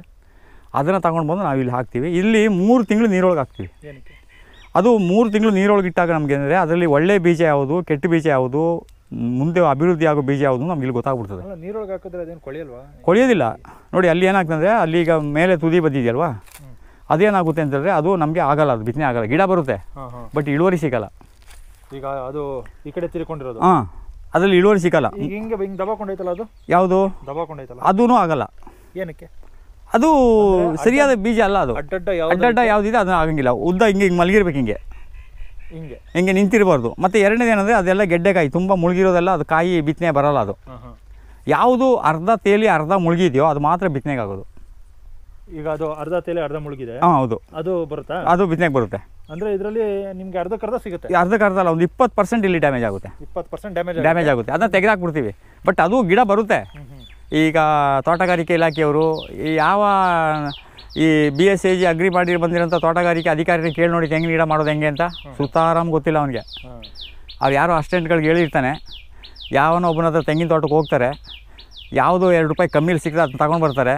Speaker 1: ಅದನ್ನು ತಗೊಂಡು ಬಂದು ನಾವು ಇಲ್ಲಿ ಹಾಕ್ತೀವಿ ಇಲ್ಲಿ ಮೂರು ತಿಂಗಳು ನೀರೊಳಗೆ ಹಾಕ್ತೀವಿ ಅದು ಮೂರು ತಿಂಗಳು ನೀರೊಳಗೆ ಇಟ್ಟಾಗ ನಮಗೆ ಅಂದರೆ ಅದರಲ್ಲಿ ಒಳ್ಳೆ ಬೀಜ ಯಾವುದು ಕೆಟ್ಟ ಬೀಜ ಯಾವುದು ಮುಂದೆ ಅಭಿವೃದ್ಧಿ ಆಗೋ ಬೀಜ ಯಾವುದು ನಮ್ಗೆ ಇಲ್ಲಿ ಗೊತ್ತಾಗ್ಬಿಡ್ತದೆ
Speaker 2: ನೀರೊಳಗೆ ಹಾಕಿದ್ರೆ ಅದೇನು ಕೊಳೆಯಲ್ವಾ
Speaker 1: ಕೊಳೆಯೋದಿಲ್ಲ ನೋಡಿ ಅಲ್ಲಿ ಅಂದರೆ ಅಲ್ಲಿ ಈಗ ಮೇಲೆ ತುದಿ ಬದಿದೆಯಲ್ವಾ ಅದೇನಾಗುತ್ತೆ ಅಂತೇಳಿದ್ರೆ ಅದು ನಮಗೆ ಆಗಲ್ಲ ಅದು ಬಿತ್ತನೆ ಆಗಲ್ಲ ಗಿಡ ಬರುತ್ತೆ ಬಟ್ ಇಳುವರಿ ಸಿಗಲ್ಲ
Speaker 2: ಈಗ ಅದು ಈ ಕಡೆ ತಿರ್ಕೊಂಡಿರೋದು ಹಾಂ
Speaker 1: ಅದರಲ್ಲಿ ಇಳುವರಿ ಸಿಗಲ್ಲ ಹಿಂಗೆ
Speaker 2: ಹಿಂಗೆ ದಬಾಕೊಂಡೈತಲ್ಲ ಅದು ಯಾವುದು ದಬಾಕೊಂಡೈತಲ್ಲ ಅದೂ ಆಗಲ್ಲ ಏನಕ್ಕೆ
Speaker 1: ಅದು ಸರಿಯಾದ ಬೀಜ ಅಲ್ಲ ಅದು ಅಡ್ಡಡ್ಡ ಯಾವ್ದಿದೆ ಅದನ್ನ ಆಗಂಗಿಲ್ಲ ಉದ್ದ ಹಿಂಗೆ ಹಿಂಗೆ ಮಲಗಿರ್ಬೇಕು ಹಿಂಗೆ ಹಿಂಗೆ ಹಿಂಗೆ ನಿಂತಿರಬಾರ್ದು ಮತ್ತೆ ಎರಡನೇದು ಏನಂದರೆ ಅದೆಲ್ಲ ಗೆಡ್ಡೆಕಾಯಿ ತುಂಬಾ ಮುಳುಗಿರೋದೆಲ್ಲ ಅದು ಕಾಯಿ ಬಿತ್ತನೆ ಬರಲ್ಲ ಅದು ಯಾವುದು ಅರ್ಧ ತೇಲಿ ಅರ್ಧ ಮುಳುಗಿದೆಯೋ ಅದು ಮಾತ್ರ ಬಿತ್ತನೆಗೆ ಆಗೋದು
Speaker 2: ಈಗ ಅದು ಅರ್ಧ ತೇಲಿ ಅರ್ಧ ಮುಳುಗಿದೆ ಹಾಂ ಹೌದು ಅದು ಬರುತ್ತಾ ಅದು ಬಿತ್ತನೆಗೆ ಬರುತ್ತೆ ಅಂದ್ರೆ ಇದರಲ್ಲಿ ನಿಮ್ಗೆ ಅರ್ಧಕ್ಕೆ ಅರ್ಧ
Speaker 1: ಸಿಗುತ್ತೆ ಅರ್ಧಕ್ಕೆ ಅರ್ಧ ಅಲ್ಲ ಒಂದು ಇಪ್ಪತ್ತು ಪರ್ಸೆಂಟ್ ಇಲ್ಲಿ ಡ್ಯಾಮೇಜ್ ಆಗುತ್ತೆ
Speaker 2: ಇಪ್ಪತ್ತು ಪರ್ಸೆಂಟ್ ಡ್ಯಾಮೇಜ್ ಡ್ಯಾಮೇಜ್
Speaker 1: ಆಗುತ್ತೆ ಅದನ್ನ ತೆಗೆದಾಕ್ಬಿಡ್ತೀವಿ ಬಟ್ ಅದು ಗಿಡ ಬರುತ್ತೆ ಈಗ ತೋಟಗಾರಿಕೆ ಇಲಾಖೆಯವರು ಯಾವ ಈ B S A G agri ಮಾಡಿ ಬಂದಿರೋಂಥ ತೋಟಗಾರಿಕೆ ಅಧಿಕಾರಿ ಕೇಳಿ ನೋಡಿ ತೆಂಗಿನ ಗಿಡ ಮಾಡೋದು ಹೆಂಗೆ ಅಂತ ಸುತ್ತಾರಾಮ್ ಗೊತ್ತಿಲ್ಲ ಅವನಿಗೆ ಅವ್ರು ಯಾರೋ ಅಸ್ಟೆಂಟ್ಗಳಿಗೆ ಹೇಳಿರ್ತಾನೆ ಯಾವನೋ ಒಬ್ಬನ ಹತ್ರ ತೆಂಗಿನ ತೋಟಕ್ಕೆ ಹೋಗ್ತಾರೆ ಯಾವುದೋ ಎರಡು ರೂಪಾಯಿ ಕಮ್ಮಿಲಿ ಸಿಗ್ತದೆ ಅದನ್ನ ತಗೊಂಡು ಬರ್ತಾರೆ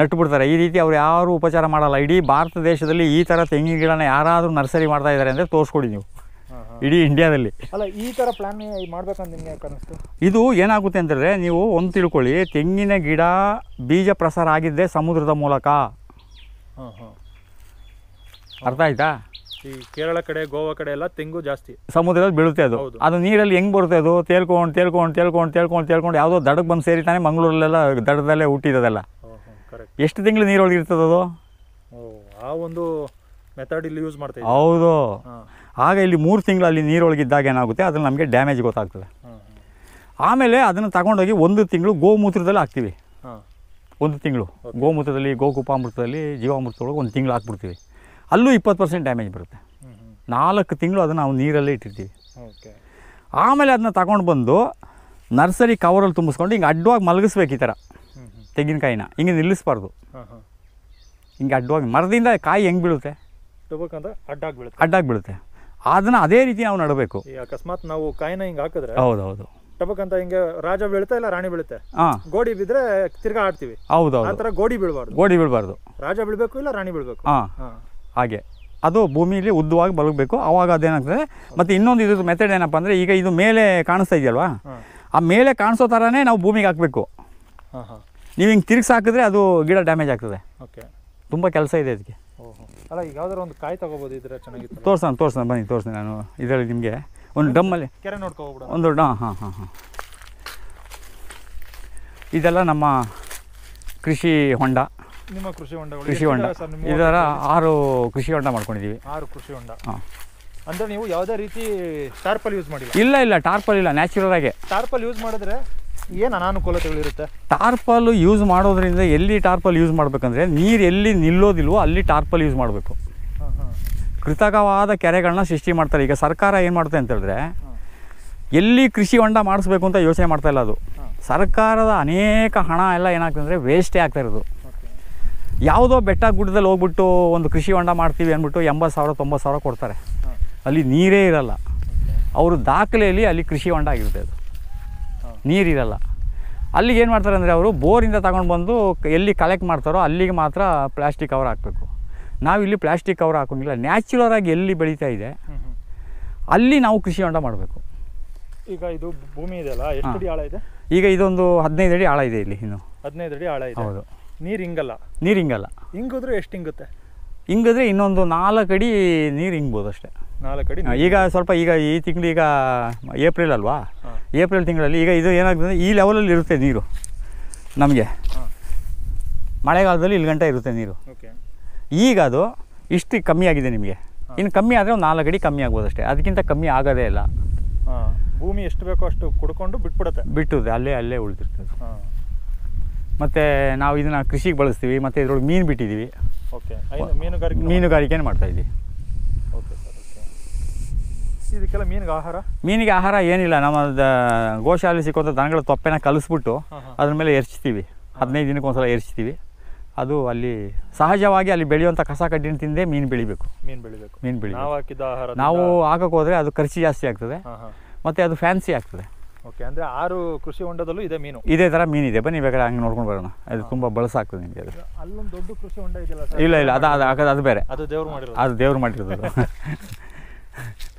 Speaker 1: ನಟ್ಟುಬಿಡ್ತಾರೆ ಈ ರೀತಿ ಅವ್ರು ಯಾರೂ ಉಪಚಾರ ಮಾಡಲ್ಲ ಇಡೀ ಭಾರತ ದೇಶದಲ್ಲಿ ಈ ಥರ ತೆಂಗಿನ ಗಿಡನ ಯಾರಾದರೂ ನರ್ಸರಿ ಮಾಡ್ತಾ ಇದ್ದಾರೆ ಅಂದರೆ ತೋರಿಸ್ಕೊಡಿ ನೀವು ಇಡೀ ಇಂಡಿಯಾದಲ್ಲಿ
Speaker 2: ಅಲ್ಲ ಈ ಥರ ಪ್ಲ್ಯಾನ್ ಮಾಡ್ಬೇಕಂತ ನಿಮಗೆ ಅನಿಸ್ತು
Speaker 1: ಇದು ಏನಾಗುತ್ತೆ ಅಂದರೆ ನೀವು ಒಂದು ತಿಳ್ಕೊಳ್ಳಿ ತೆಂಗಿನ ಗಿಡ ಬೀಜ ಪ್ರಸಾರ ಆಗಿದ್ದೆ ಸಮುದ್ರದ ಮೂಲಕ ಅರ್ಥ ಆಯ್ತಾ
Speaker 2: ಈ ಕೇರಳ ಕಡೆ ಗೋವಾ ಕಡೆ ಎಲ್ಲ ತೆಂಗು ಜಾಸ್ತಿ
Speaker 1: ಸಮುದ್ರದಲ್ಲಿ ಬೀಳುತ್ತೆ ಅದು ಅದು ನೀರಲ್ಲಿ ಹೆಂಗ್ ಬರುತ್ತೆ ಅದು ತೇಳ್ಕೊಂಡು ತೇಳ್ಕೊಂಡು ತೇಳ್ಕೊಂಡು ತೇಳ್ಕೊಂಡು ತೇಳ್ಕೊಂಡು ಯಾವುದೋ ದಡಕ್ಕೆ ಬಂದು ಸೇರಿತಾನೆ ಮಂಗಳೂರಲ್ಲೆಲ್ಲ ದಡದಲ್ಲೇ ಹುಟ್ಟಿದದೆಲ್ಲ ಎಷ್ಟು ತಿಂಗಳು ನೀರೊಳಗೆ ಅದು
Speaker 2: ಆ ಒಂದು ಮೆಥಡ್ ಇಲ್ಲಿ ಯೂಸ್ ಮಾಡ್ತೀವಿ ಹೌದು
Speaker 1: ಆಗ ಇಲ್ಲಿ ಮೂರು ತಿಂಗಳಲ್ಲಿ ನೀರೊಳಗಿದ್ದಾಗ ಏನಾಗುತ್ತೆ ಅದನ್ನು ನಮಗೆ ಡ್ಯಾಮೇಜ್ ಗೊತ್ತಾಗ್ತದೆ ಆಮೇಲೆ ಅದನ್ನು ತಗೊಂಡೋಗಿ ಒಂದು ತಿಂಗಳು ಗೋಮೂತ್ರದಲ್ಲಿ ಹಾಕ್ತೀವಿ ಒಂದು ತಿಂಗಳು ಗೋಮೂತ್ರದಲ್ಲಿ ಗೋಕುಪಾಮೃತದಲ್ಲಿ ಜೀವಾಮೃತದೊಳಗೆ ಒಂದು ತಿಂಗಳು ಹಾಕ್ಬಿಡ್ತೀವಿ ಅಲ್ಲೂ ಇಪ್ಪತ್ತು ಪರ್ಸೆಂಟ್ ಡ್ಯಾಮೇಜ್ ಬರುತ್ತೆ ನಾಲ್ಕು ತಿಂಗಳು ಅದನ್ನು ನಾವು ನೀರಲ್ಲೇ ಇಟ್ಟಿರ್ತೀವಿ ಆಮೇಲೆ ಅದನ್ನ ತಗೊಂಡು ಬಂದು ನರ್ಸರಿ ಕವರಲ್ಲಿ ತುಂಬಿಸ್ಕೊಂಡು ಹಿಂಗೆ ಅಡ್ಡವಾಗಿ ಮಲಗಿಸ್ಬೇಕು ಈ ಥರ ತೆಂಗಿನಕಾಯಿನ ಹಿಂಗೆ ನಿಲ್ಲಿಸ್ಬಾರ್ದು ಹಿಂಗೆ ಅಡ್ಡವಾಗಿ ಮರದಿಂದ ಕಾಯಿ ಹೆಂಗೆ ಬೀಳುತ್ತೆ ಅಡ್ಡಾಗಿ ಬೀಳುತ್ತೆ ಅಡ್ಡಾಗಿ ಬೀಳುತ್ತೆ ಅದನ್ನ ಅದೇ ರೀತಿ ನಾವು ನಡಬೇಕು
Speaker 2: ಅಕಸ್ಮಾತ್ ನಾವು ಕಾಯಿನ ಹಿಂಗ್ ಹಾಕಿದ್ರೆ ಹೌದೌದು ಟಬಕ್ ಅಂತ ಹಿಂಗೆ ರಾಜ ಬೀಳುತ್ತೆ ಇಲ್ಲ ರಾಣಿ ಬೀಳುತ್ತೆ ಹಾ ಗೋಡಿ ಬಿದ್ರೆ ತಿರ್ಗಾ ಆಡ್ತೀವಿ
Speaker 1: ಹೌದೌದು ಆ ಥರ ಗೋಡಿ ಬೀಳಬಾರ್ದು ಗೋಡಿ ಬೀಳಬಾರ್ದು
Speaker 2: ರಾಜ ಬೀಳ್ಬೇಕು ಇಲ್ಲ ರಾಣಿ ಬೀಳ್ಬೇಕು ಹಾ
Speaker 1: ಹಾಗೆ ಅದು ಭೂಮಿಯಲ್ಲಿ ಉದ್ದವಾಗಿ ಬಲಗಬೇಕು ಅವಾಗ ಅದೇನಾಗ್ತದೆ ಮತ್ತೆ ಇನ್ನೊಂದು ಇದ್ರ ಮೆಥಡ್ ಏನಪ್ಪಾ ಅಂದ್ರೆ ಈಗ ಇದು ಮೇಲೆ ಕಾಣಿಸ್ತಾ ಇದೆಯಲ್ವಾ ಆ ಮೇಲೆ ಕಾಣಿಸೋ ಥರನೇ ನಾವು ಭೂಮಿಗೆ ಹಾಕಬೇಕು ನೀವು ಹಿಂಗೆ ತಿರುಗಿಸಿ ಹಾಕಿದ್ರೆ ಅದು ಗಿಡ ಡ್ಯಾಮೇಜ್ ಆಗ್ತದೆ ಓಕೆ ತುಂಬ ಕೆಲಸ ಇದೆ ಅದಕ್ಕೆ
Speaker 2: ಅಲ್ಲ ಈಗ ಯಾವ್ದಾರ ಒಂದು ಕಾಯಿ ತಗೋಬೋದು ಇದ್ರೆ ಚೆನ್ನಾಗಿತ್ತು
Speaker 1: ತೋರ್ಸೋಣ ಬನ್ನಿ ತೋರಿಸ್ತೀನಿ ನಾನು ಇದರಲ್ಲಿ ನಿಮಗೆ ಒಂದು ಡಮ್ಮಲ್ಲಿ ಕೆರೆ ನೋಡ್ಕೊಬಿಡ ಒಂದು ಡಾ ಹಾಂ ಹಾಂ ಹಾಂ ಇದೆಲ್ಲ ನಮ್ಮ ಕೃಷಿ ಹೊಂಡ
Speaker 2: ನಿಮ್ಮ ಕೃಷಿ ಹೊಂಡ ಕೃಷಿ ಹೊಂಡ ಇದರ
Speaker 1: ಆರು ಕೃಷಿ ಹೊಂಡ ಮಾಡ್ಕೊಂಡಿದ್ದೀವಿ
Speaker 2: ಆರು ಕೃಷಿ ಹೊಂಡ ಹಾಂ ಅಂದರೆ ನೀವು ಯಾವುದೇ ರೀತಿ ಟಾರ್ಪಲ್ ಯೂಸ್ ಮಾಡಿಲ್ಲ
Speaker 1: ಇಲ್ಲ ಇಲ್ಲ ಟಾರ್ಪಲ್ ಇಲ್ಲ ನ್ಯಾಚುರಲ್ ಆಗಿ
Speaker 2: ಟಾರ್ಪಲ್ ಯೂಸ್ ಮಾಡಿದ್ರೆ ಏನು ಅನಾನುಕೂಲತೆಗಳಿರುತ್ತೆ
Speaker 1: ಟಾರ್ಪಲ್ ಯೂಸ್ ಮಾಡೋದ್ರಿಂದ ಎಲ್ಲಿ ಟಾರ್ಪಲ್ ಯೂಸ್ ಮಾಡಬೇಕಂದ್ರೆ ನೀರು ಎಲ್ಲಿ ನಿಲ್ಲೋದಿಲ್ವೋ ಅಲ್ಲಿ ಟಾರ್ಪಲ್ ಯೂಸ್ ಮಾಡಬೇಕು ಕೃತಕವಾದ ಕೆರೆಗಳನ್ನ ಸೃಷ್ಟಿ ಮಾಡ್ತಾರೆ ಈಗ ಸರ್ಕಾರ ಏನು ಮಾಡ್ತದೆ ಅಂತ ಹೇಳಿದ್ರೆ ಎಲ್ಲಿ ಕೃಷಿ ಹೊಂಡ ಮಾಡಿಸ್ಬೇಕು ಅಂತ ಯೋಚನೆ ಮಾಡ್ತಾ ಇಲ್ಲ ಅದು ಸರ್ಕಾರದ ಅನೇಕ ಹಣ ಎಲ್ಲ ಏನಾಗ್ತದೆ ವೇಸ್ಟೇ ಆಗ್ತಾ ಇರೋದು ಯಾವುದೋ ಬೆಟ್ಟ ಗುಡ್ಡದಲ್ಲಿ ಹೋಗ್ಬಿಟ್ಟು ಒಂದು ಕೃಷಿ ಹೊಂಡ ಮಾಡ್ತೀವಿ ಅಂದ್ಬಿಟ್ಟು ಎಂಬತ್ತು ಸಾವಿರ ತೊಂಬತ್ತು ಸಾವಿರ ಕೊಡ್ತಾರೆ ಅಲ್ಲಿ ನೀರೇ ಇರಲ್ಲ ಅವರು ದಾಖಲೆಯಲ್ಲಿ ಅಲ್ಲಿ ಕೃಷಿ ಹೊಂಡ ಆಗಿರುತ್ತೆ ಅದು ನೀರಿರಲ್ಲ ಅಲ್ಲಿಗೆ ಏನು ಮಾಡ್ತಾರೆ ಅಂದರೆ ಅವರು ಬೋರಿಂದ ತಗೊಂಡು ಬಂದು ಎಲ್ಲಿ ಕಲೆಕ್ಟ್ ಮಾಡ್ತಾರೋ ಅಲ್ಲಿಗೆ ಮಾತ್ರ ಪ್ಲಾಸ್ಟಿಕ್ ಕವರ್ ಹಾಕಬೇಕು ನಾವು ಇಲ್ಲಿ ಪ್ಲ್ಯಾಸ್ಟಿಕ್ ಕವರ್ ಹಾಕೋಂಗಿಲ್ಲ ನ್ಯಾಚುರಲಾಗಿ ಎಲ್ಲಿ ಬೆಳೀತಾ ಇದೆ ಅಲ್ಲಿ ನಾವು ಕೃಷಿ ಹೊಂಡ ಮಾಡಬೇಕು
Speaker 2: ಈಗ ಇದು ಭೂಮಿ ಇದೆಯಲ್ಲ ಎಷ್ಟು ಅಡಿ ಆಳ ಇದೆ
Speaker 1: ಈಗ ಇದೊಂದು ಹದಿನೈದು ಅಡಿ ಆಳ ಇದೆ ಇಲ್ಲಿ ಇನ್ನು
Speaker 2: ಹದಿನೈದು ಅಡಿ ಆಳ ಇದೆ ಹೌದು ನೀರು ಹಿಂಗಲ್ಲ ನೀರು ಹಿಂಗಲ್ಲ ಹಿಂಗಿದ್ರೆ ಎಷ್ಟು ಹಿಂಗುತ್ತೆ
Speaker 1: ಹಿಂಗಿದ್ರೆ ಇನ್ನೊಂದು ನಾಲ್ಕು ಅಡಿ ನೀರು ಹಿಂಗ್ಬೋದು ಅಷ್ಟೇ
Speaker 2: ನಾಲ್ಕು ಅಡಿ ಈಗ
Speaker 1: ಸ್ವಲ್ಪ ಈಗ ಈ ತಿಂಗಳು ಈಗ ಏಪ್ರಿಲ್ ಅಲ್ವಾ ಏಪ್ರಿಲ್ ತಿಂಗಳಲ್ಲಿ ಈಗ ಇದು ಏನಾಗ್ತದೆ ಈ ಲೆವೆಲಲ್ಲಿ ಇರುತ್ತೆ ನೀರು ನಮಗೆ ಮಳೆಗಾಲದಲ್ಲಿ ಇಲ್ಲಿ ಗಂಟೆ ಇರುತ್ತೆ ನೀರು ಈಗ ಅದು ಇಷ್ಟು ಕಮ್ಮಿ ಆಗಿದೆ ನಿಮಗೆ ಇನ್ನು ಕಮ್ಮಿ ಆದರೆ ಒಂದು ನಾಲ್ಕು ಅಡಿ ಕಮ್ಮಿ ಆಗ್ಬೋದು ಅಷ್ಟೇ ಅದಕ್ಕಿಂತ ಕಮ್ಮಿ ಆಗೋದೇ ಇಲ್ಲ
Speaker 2: ಭೂಮಿ ಎಷ್ಟು ಬೇಕೋ ಅಷ್ಟು ಕುಡ್ಕೊಂಡು ಬಿಟ್ಬಿಡುತ್ತೆ
Speaker 1: ಬಿಟ್ಟುದೆ ಅಲ್ಲೇ ಅಲ್ಲೇ ಉಳಿದಿರ್ತದೆ ಮತ್ತು ನಾವು ಇದನ್ನು ಕೃಷಿಗೆ ಬಳಸ್ತೀವಿ ಮತ್ತು ಇದ್ರೊಳಗೆ ಮೀನು ಬಿಟ್ಟಿದ್ದೀವಿ ಓಕೆ ಮೀನುಗಾರಿಕೆ ಮಾಡ್ತಾ ಮಾಡ್ತಾಯಿದ್ದೀವಿ
Speaker 2: ಇದಕ್ಕೆಲ್ಲ ಮೀನಿಗೆ ಆಹಾರ
Speaker 1: ಮೀನಿಗೆ ಆಹಾರ ಏನಿಲ್ಲ ನಮ್ಮ ಗೋಶಾಲೆ ಸಿಕ್ಕುವಂಥ ದನಗಳ ತೊಪ್ಪೆನ ಕಲಿಸ್ಬಿಟ್ಟು ಅದ್ರ ಮೇಲೆ ಎರ್ಚ್ತೀವಿ ಹದಿನೈದು ದಿನಕ್ಕೆ ಒಂದ್ಸಲ ಎರ್ಚ್ತೀವಿ ಅದು ಅಲ್ಲಿ ಸಹಜವಾಗಿ ಅಲ್ಲಿ ಬೆಳೆಯುವಂಥ ಕಸ ಕಡ್ಡಿನ ತಿಂದೇ ಮೀನು ಬೆಳಿಬೇಕು
Speaker 2: ಮೀನು ಬೆಳಿಬೇಕು ಮೀನು ಬೆಳಿ ನಾವು ಹಾಕಿದ ಆಹಾರ ನಾವು
Speaker 1: ಹಾಕಕ್ಕೆ ಅದು ಖರ್ಚು ಜಾಸ್ತಿ ಆಗ್ತದೆ ಮತ್ತು ಅದು ಫ್ಯಾನ್ಸಿ ಆಗ್ತದೆ
Speaker 2: ಓಕೆ ಅಂದರೆ ಆರು ಕೃಷಿ ಹೊಂಡದಲ್ಲೂ ಇದೆ ಮೀನು
Speaker 1: ಇದೇ ಥರ ಮೀನಿದೆ ಬನ್ನಿ ಬೇಕಾದ್ರೆ ಹಂಗೆ ನೋಡ್ಕೊಂಡು ಬರೋಣ ಅದು ತುಂಬ ಬಳಸಾಗ್ತದೆ ನಿಮಗೆ ಅದು
Speaker 2: ಅಲ್ಲೊಂದು ದೊಡ್ಡ ಕೃಷಿ ಹೊಂಡ
Speaker 3: ಇಲ್ಲ ಇಲ್ಲ ಅದು ಅದು ಅದು ಬೇರೆ ಅದು ದೇವ್ರು ಮಾಡಿರೋದು ಅದು ದೇವ್ರು ಮಾಡಿರೋದು